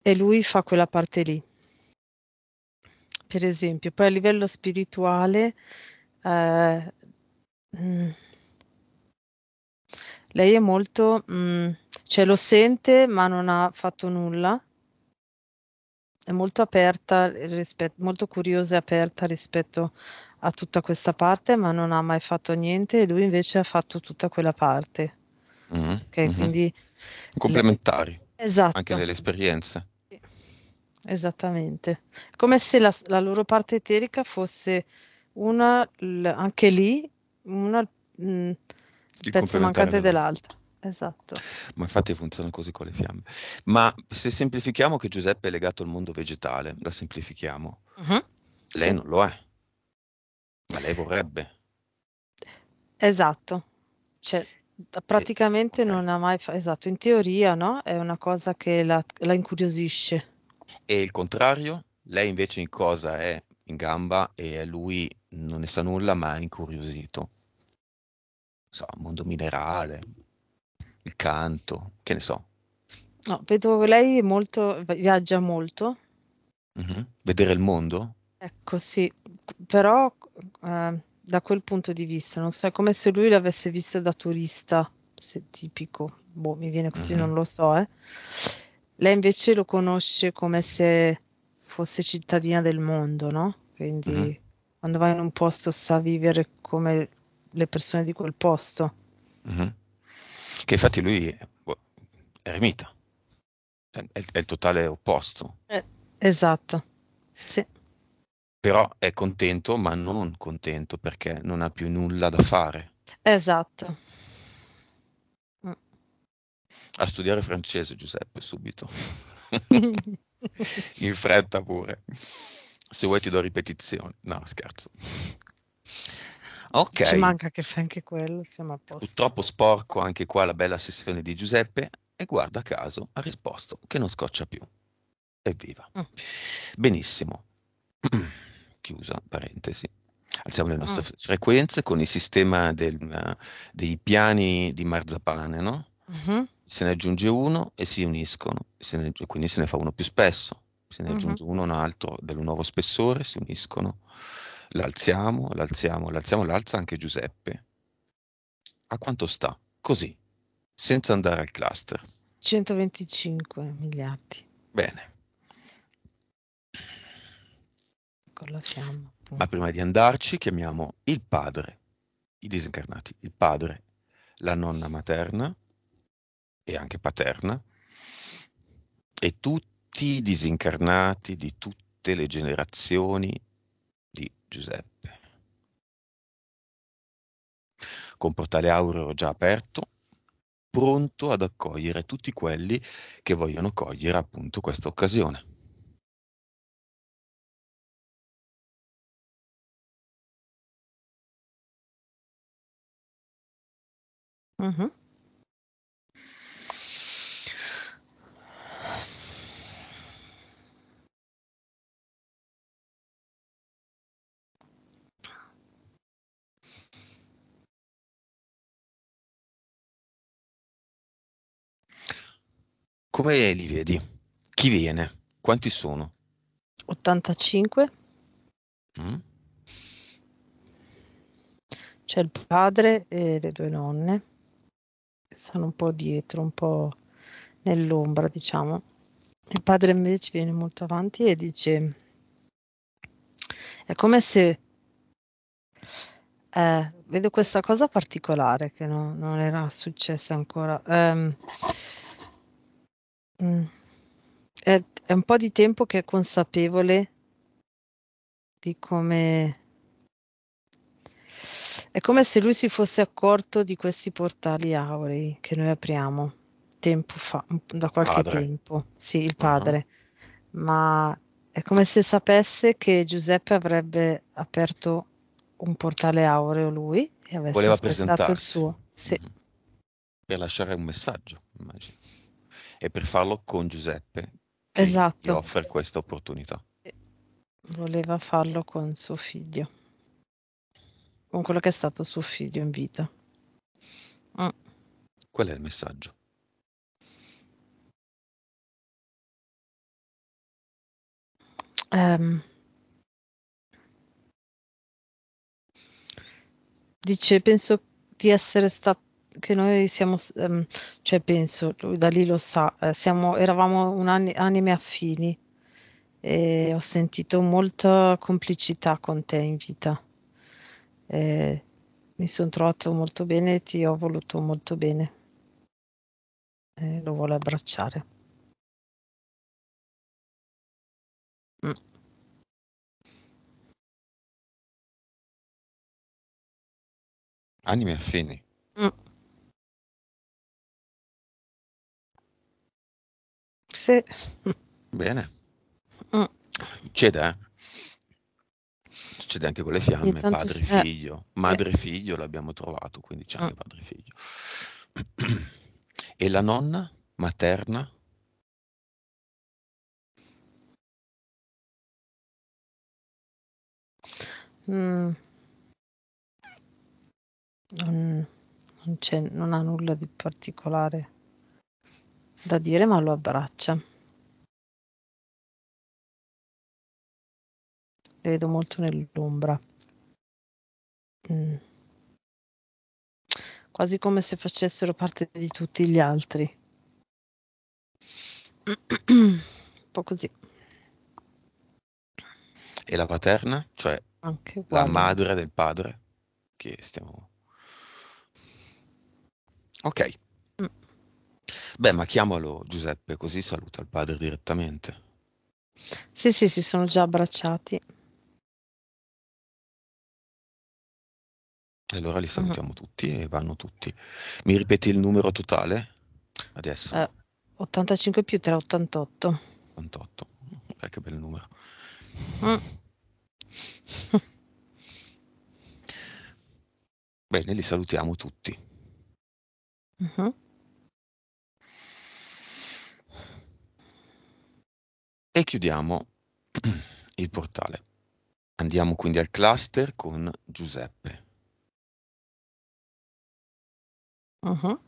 e, lui fa quella parte lì. Per esempio, poi a livello spirituale, eh, mm, lei è molto, mh, mm, cioè lo sente ma non ha fatto nulla è molto aperta, rispetto, molto curiosa e aperta rispetto a tutta questa parte, ma non ha mai fatto niente e lui invece ha fatto tutta quella parte. Mm-hmm. Okay, mm-hmm. Quindi complementari. Esatto. Anche delle esperienze. Sì. Esattamente. Come se la, la, loro parte eterica fosse una, l, anche lì, una, mh, mm, il pezzo mancante dell'altra. Esatto. Ma infatti funziona così con le fiamme. Ma se semplifichiamo che Giuseppe è legato al mondo vegetale, la semplifichiamo. Uh-huh. Lei sì. non lo è, ma lei vorrebbe. Esatto. Cioè, eh, praticamente e, non ha mai fatto, esatto, in teoria no? è una cosa che la, la incuriosisce. E il contrario? Lei invece in cosa è in gamba e lui non ne sa nulla ma è incuriosito. So, mondo minerale, il canto, che ne so. No, vedo che lei molto, viaggia molto. Mm-hmm. Vedere il mondo? Ecco, sì, però eh, da quel punto di vista, non so, è come se lui l'avesse vista da turista, se tipico, boh, mi viene così, mm-hmm. non lo so, eh. Lei invece lo conosce come se fosse cittadina del mondo, no? Quindi mm-hmm. quando vai in un posto sa vivere come le persone di quel posto. Mm-hmm. Che infatti lui è, boh, è eremita, è, è, il totale opposto. Eh, esatto, sì. Però è contento, ma non contento perché non ha più nulla da fare. Esatto. Mm. A studiare francese, Giuseppe, subito. In fretta pure. Se vuoi ti do ripetizione. No, scherzo ok. Ci manca che fai anche quello, siamo a posto. Purtroppo sporco anche qua la bella sessione di Giuseppe e guarda caso ha risposto che non scoccia più. Evviva. Oh. Benissimo. Chiusa parentesi. Alziamo le nostre oh. frequenze con il sistema del, uh, dei piani di marzapane, no? Uh-huh. Se ne aggiunge uno e si uniscono, se ne, quindi se ne fa uno più spesso, se ne uh-huh. aggiunge uno un altro dell'un nuovo spessore, si uniscono l'alziamo, l'alziamo, l'alziamo, l'alza anche Giuseppe. A quanto sta? Così, senza andare al cluster. 125 miliardi. Bene. Con ecco, la fiamma. Ma prima di andarci chiamiamo il padre, i disincarnati, il padre, la nonna materna e anche paterna e tutti i disincarnati di tutte le generazioni Giuseppe. Con portale aureo già aperto, pronto ad accogliere tutti quelli che vogliono cogliere appunto questa occasione. Mm-hmm. Come li vedi? Chi viene? Quanti sono? 85. Mm? C'è il padre e le due nonne. Sono un po' dietro, un po' nell'ombra, diciamo. Il padre invece viene molto avanti e dice: È come se. Eh, vedo questa cosa particolare che no, non era successa ancora. Um, Mh. Mm. È è un po' di tempo che è consapevole di come è come se lui si fosse accorto di questi portali aurei che noi apriamo tempo fa, da qualche Padre. tempo. Sì, il Ah-ah. Mhm. padre. Ma è come se sapesse che Giuseppe avrebbe aperto un portale aureo lui e avesse Voleva aspettato il suo. Sì. Mhm. Per lasciare un messaggio, immagino e per farlo con Giuseppe che esatto. gli offre questa opportunità. Voleva farlo con suo figlio, con quello che è stato suo figlio in vita. Mm. Qual è il messaggio? Um, dice, penso di essere stato che noi siamo, ehm, cioè penso, lui da lì lo sa, eh, siamo, eravamo un an- anime affini e ho sentito molta complicità con te in vita. Eh, mi sono trovato molto bene ti ho voluto molto bene. E lo vuole abbracciare. Mm. Anime affini. Mm. Sì. Bene. Mm. Succede, eh? Succede anche con le fiamme, padre e figlio. Madre e eh. figlio l'abbiamo trovato, quindi c'è anche mm. padre e figlio. e la nonna materna? Mm. Non, non, non, ha nulla di particolare da dire, ma lo abbraccia. Le vedo molto nell'ombra. Mm. Quasi come se facessero parte di tutti gli altri. Un po' così. E la paterna? Cioè la madre del padre? Che stiamo... Ok. Beh, ma chiamalo Giuseppe, così saluta il padre direttamente. Sì, sì, si sono già abbracciati. E Allora li ah. salutiamo uh-huh. tutti e vanno tutti. Mi ripeti il numero totale? Adesso. Eh, 85 più 3, 88. 88, eh, che bel numero. Mm. Bene, li salutiamo tutti. Uh-huh. e chiudiamo il portale. Andiamo quindi al cluster con Giuseppe. Uh -huh.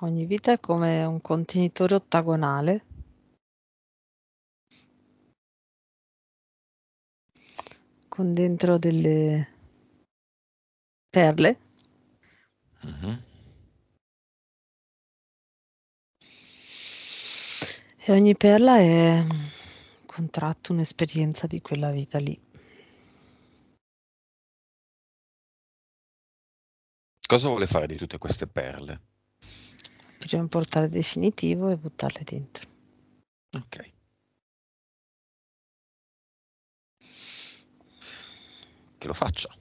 Ogni vita è come un contenitore ottagonale con dentro delle perle. Uh-huh. E ogni perla è contratto un'esperienza di quella vita lì. Cosa vuole fare di tutte queste perle? Prima un portale definitivo e buttarle dentro. Ok. che lo faccia.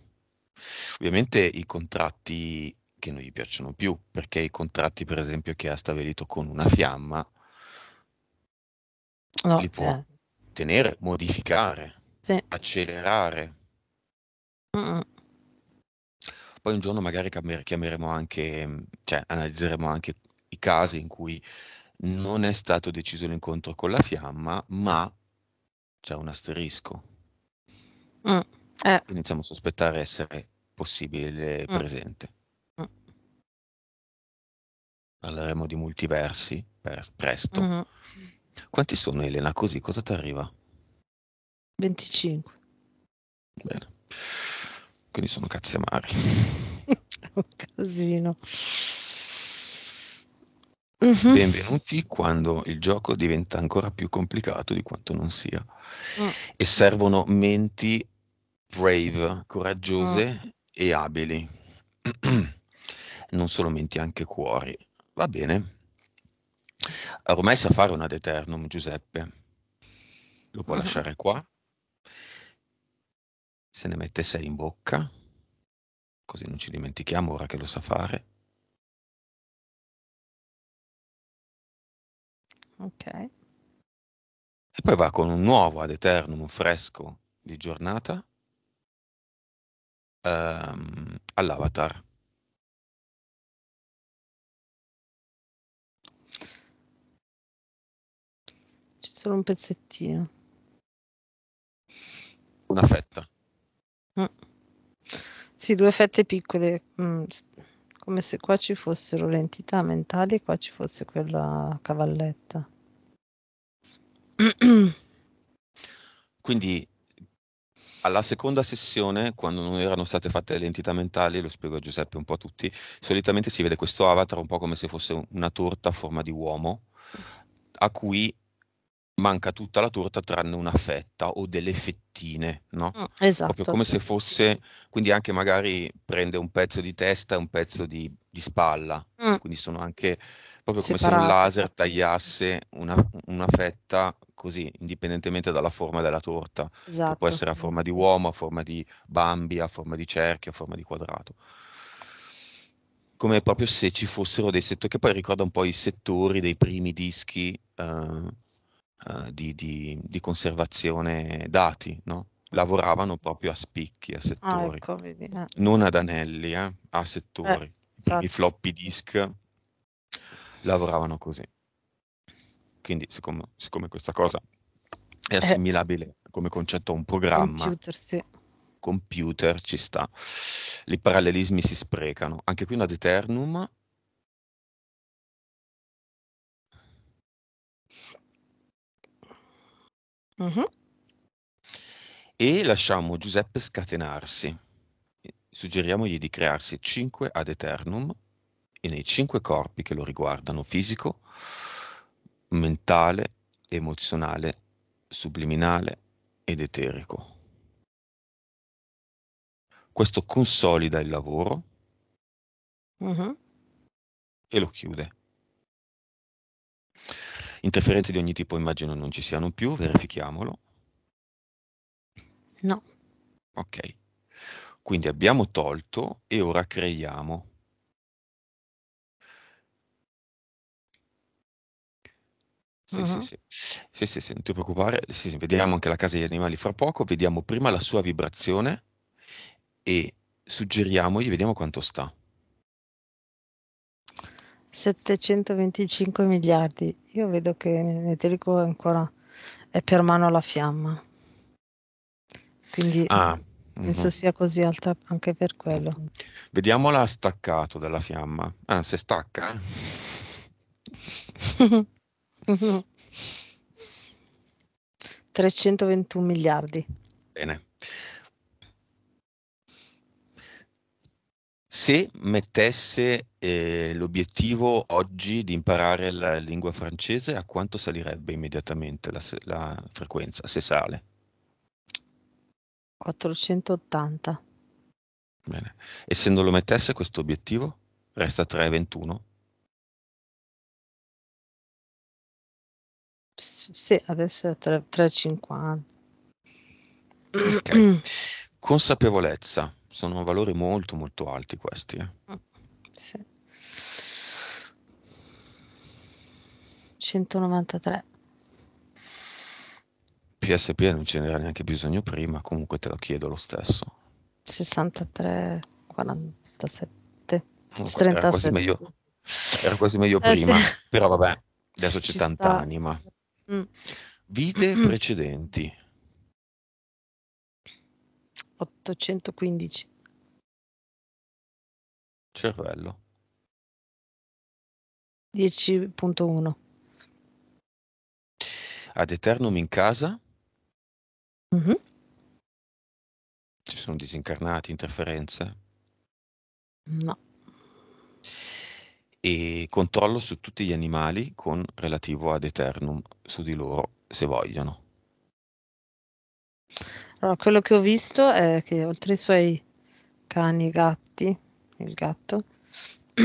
Ovviamente i contratti che non gli piacciono più, perché i contratti per esempio che ha stabilito con una fiamma no, li può eh. tenere, modificare, sì. accelerare. Mm-mm. Poi un giorno magari chiameremo anche, cioè analizzeremo anche i casi in cui non è stato deciso l'incontro con la fiamma, ma c'è un asterisco. Mm eh. iniziamo a sospettare essere possibile mm. presente. Mm. Parleremo di multiversi per, presto. Mm-hmm. Quanti sono Elena? Così cosa ti arriva? 25. Bene. Quindi sono cazzi amari. Un casino. Mm-hmm. Benvenuti quando il gioco diventa ancora più complicato di quanto non sia mm. e servono menti brave, coraggiose Mm. e abili. Non solo menti, anche cuori. Va bene. Ormai sa fare un ad eternum, Giuseppe. Lo può mm-hmm. lasciare qua. Se ne mette sei in bocca, così non ci dimentichiamo ora che lo sa fare. Ok. E poi va con un nuovo ad eternum fresco di giornata ehm, all'avatar. C'è solo un pezzettino. Una fetta. Mm. Sì, due fette piccole, mm. come se qua ci fossero le entità mentali e qua ci fosse quella cavalletta. Quindi alla seconda sessione, quando non erano state fatte le entità mentali, lo spiego a Giuseppe un po' a tutti, solitamente si vede questo avatar un po' come se fosse una torta a forma di uomo, a cui manca tutta la torta tranne una fetta o delle fettine, no? Mm, esatto. Proprio come sì. se fosse, quindi anche magari prende un pezzo di testa e un pezzo di, di spalla, mm. quindi sono anche proprio Separate. come se un laser tagliasse una, una, fetta così, indipendentemente dalla forma della torta. Esatto. può essere a forma di uomo, a forma di bambi, a forma di cerchio, a forma di quadrato. Come proprio se ci fossero dei settori, che poi ricorda un po' i settori dei primi dischi uh, uh, di, di, di, conservazione dati, no? Lavoravano proprio a spicchi, a settori, ah, ecco, eh. non ad anelli, eh, a settori. Eh, I floppy disk lavoravano così. Quindi siccome, siccome questa cosa è eh. assimilabile come concetto a un programma, computer, sì. computer ci sta, i parallelismi si sprecano. Anche qui una deternum. Uh-huh. E lasciamo Giuseppe scatenarsi. Suggeriamogli di crearsi 5 ad eternum e nei cinque corpi che lo riguardano fisico, mentale, emozionale, subliminale ed eterico. Questo consolida il lavoro uh-huh. e lo chiude. Interferenze di ogni tipo immagino non ci siano più, verifichiamolo. No. Ok. Quindi abbiamo tolto e ora creiamo. Sì, sì, Mh-mh. sì. Sì, sì, sì, non ti preoccupare. Sì, sì, vediamo anche la casa degli animali fra poco, vediamo prima la sua vibrazione e suggeriamogli, vediamo quanto sta. 725 miliardi. Io vedo che l'elettrico ancora è per mano alla fiamma. Quindi Ah, penso mh-mh. sia così alta anche per quello. Vediamola staccato dalla fiamma. Ah, se stacca. eh. 321 miliardi. Bene. Se mettesse eh, l'obiettivo oggi di imparare la lingua francese, a quanto salirebbe immediatamente la, la frequenza, se sale? 480. Bene. E se non lo mettesse questo obiettivo, resta 321? Sì, adesso è 3,50. Okay. Consapevolezza, sono valori molto molto alti questi. Eh. Mm, sì. 193. PSP non ce n'era neanche bisogno prima, comunque te lo chiedo lo stesso. 63, 47. Comunque, 37. Era quasi meglio, era quasi meglio eh, prima, sì. però vabbè, adesso c'è Ci tanta anima. Mm. Vite mm. precedenti. 815. Cervello. 10.1. Ad eternum in casa? Mm-hmm. Ci sono disincarnati, interferenze? No e controllo su tutti gli animali con relativo ad eternum su di loro se vogliono. Allora, quello che ho visto è che oltre ai suoi cani, e gatti, il gatto,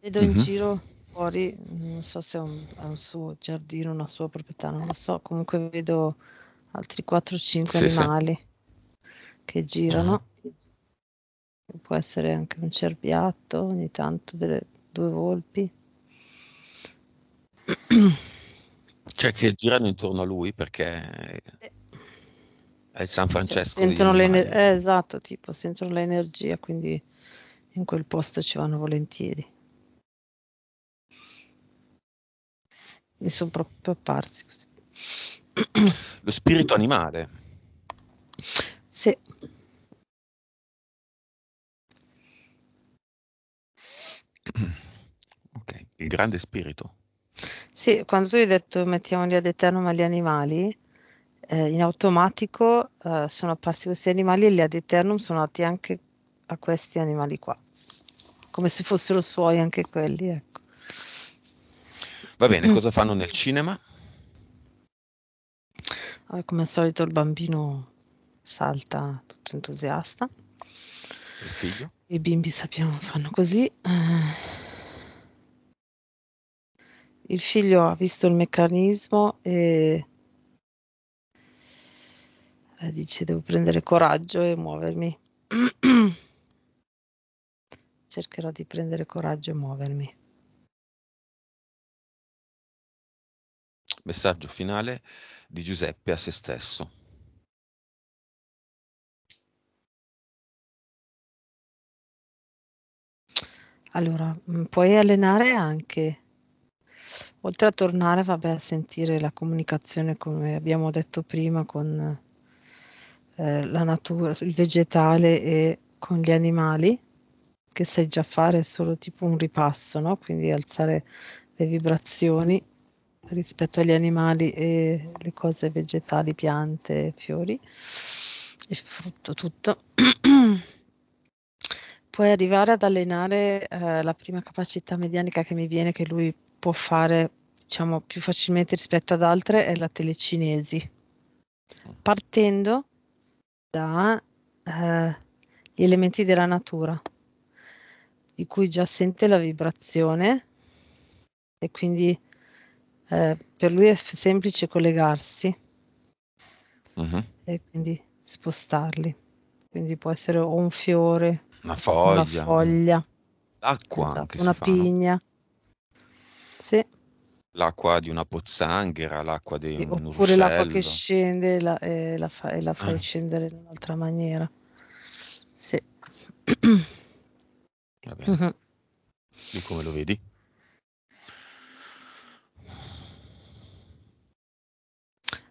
vedo mm-hmm. in mhm. giro fuori, non so se è un, è un, suo giardino, una sua proprietà, non lo so, comunque vedo altri 4-5 sì, animali sì. che girano. Uh-huh può essere anche un cerbiatto, ogni tanto delle due volpi. Cioè che girano intorno a lui perché è il San cioè, Francesco. sentono l'energia, eh, esatto, tipo sentono l'energia, quindi in quel posto ci vanno volentieri. Mi sono proprio apparsi così. Lo spirito animale. Sì. Il grande spirito. Sì, quando tu hai detto mettiamoli ad eterno ma gli animali, eh, in automatico eh, sono apparsi questi animali e gli ad eternum sono nati anche a questi animali qua, come se fossero suoi anche quelli. Ecco. Va bene, mm. cosa fanno nel cinema? Ah, come al solito il bambino salta tutto entusiasta. I bimbi sappiamo fanno così. Eh il figlio ha visto il meccanismo e eh, dice devo prendere coraggio e muovermi. Cercherò di prendere coraggio e muovermi. Messaggio finale di Giuseppe a se stesso. Allora, mm, puoi allenare anche oltre a tornare vabbè, a sentire la comunicazione, come abbiamo detto prima, con eh, la natura, il vegetale e con gli animali, che sai già fare solo tipo un ripasso, no? quindi alzare le vibrazioni rispetto agli animali e le cose vegetali, piante, fiori e frutto, tutto. Puoi arrivare ad allenare eh, la prima capacità medianica che mi viene, che lui può fare diciamo più facilmente rispetto ad altre è la telecinesi partendo dagli eh, elementi della natura di cui già sente la vibrazione e quindi eh, per lui è f- semplice collegarsi uh-huh. e quindi spostarli quindi può essere o un fiore una foglia, una foglia l'acqua esatto, una pigna l'acqua di una pozzanghera, l'acqua di un Oppure ruscello. l'acqua che scende la, e la, fa, e la fai ah. scendere in un'altra maniera. Sì. Va bene. Mm-hmm. Tu come lo vedi?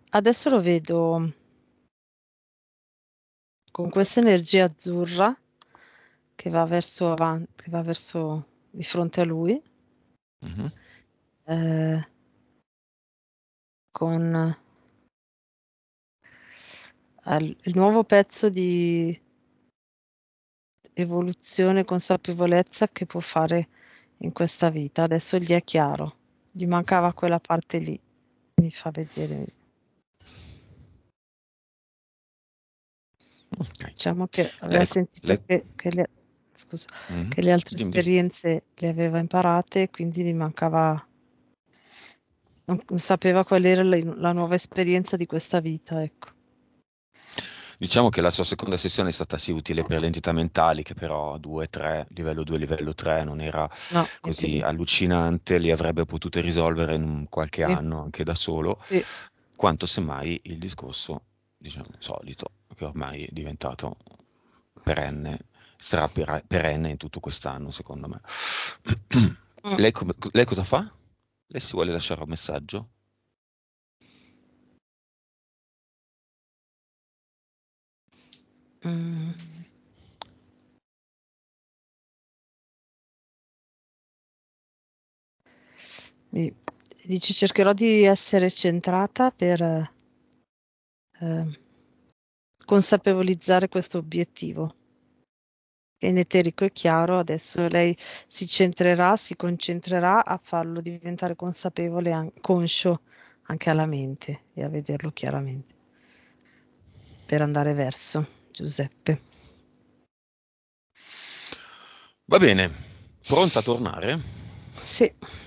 Adesso lo vedo con questa energia azzurra che va verso avanti, che va verso di fronte a lui. Mm-hmm eh, con il nuovo pezzo di evoluzione, consapevolezza che può fare in questa vita. Adesso gli è chiaro, gli mancava quella parte lì. Mi fa vedere. Okay. Diciamo che ecco, aveva le, sentito le... Che, che, le, scusa, mm -hmm. che le altre Dimmi. esperienze le aveva imparate, quindi gli mancava non sapeva qual era la, la nuova esperienza di questa vita, ecco. Diciamo che la sua seconda sessione è stata sì utile per le entità mentali, che però 2, 3, livello 2, livello 3 non era no, così sì. allucinante, li avrebbe potute risolvere in qualche sì. anno anche da solo, sì. quanto semmai il discorso, diciamo, solito, che ormai è diventato perenne, sarà perenne in tutto quest'anno, secondo me. Mm. lei, lei cosa fa? Lei si vuole lasciare un messaggio? Mh. Mm. dice: "Cercherò di essere centrata per" ehm, "consapevolizzare questo obiettivo" eterico e chiaro, adesso lei si centrerà, si concentrerà a farlo diventare consapevole, an- conscio anche alla mente e a vederlo chiaramente per andare verso Giuseppe. Va bene, pronta a tornare? Sì.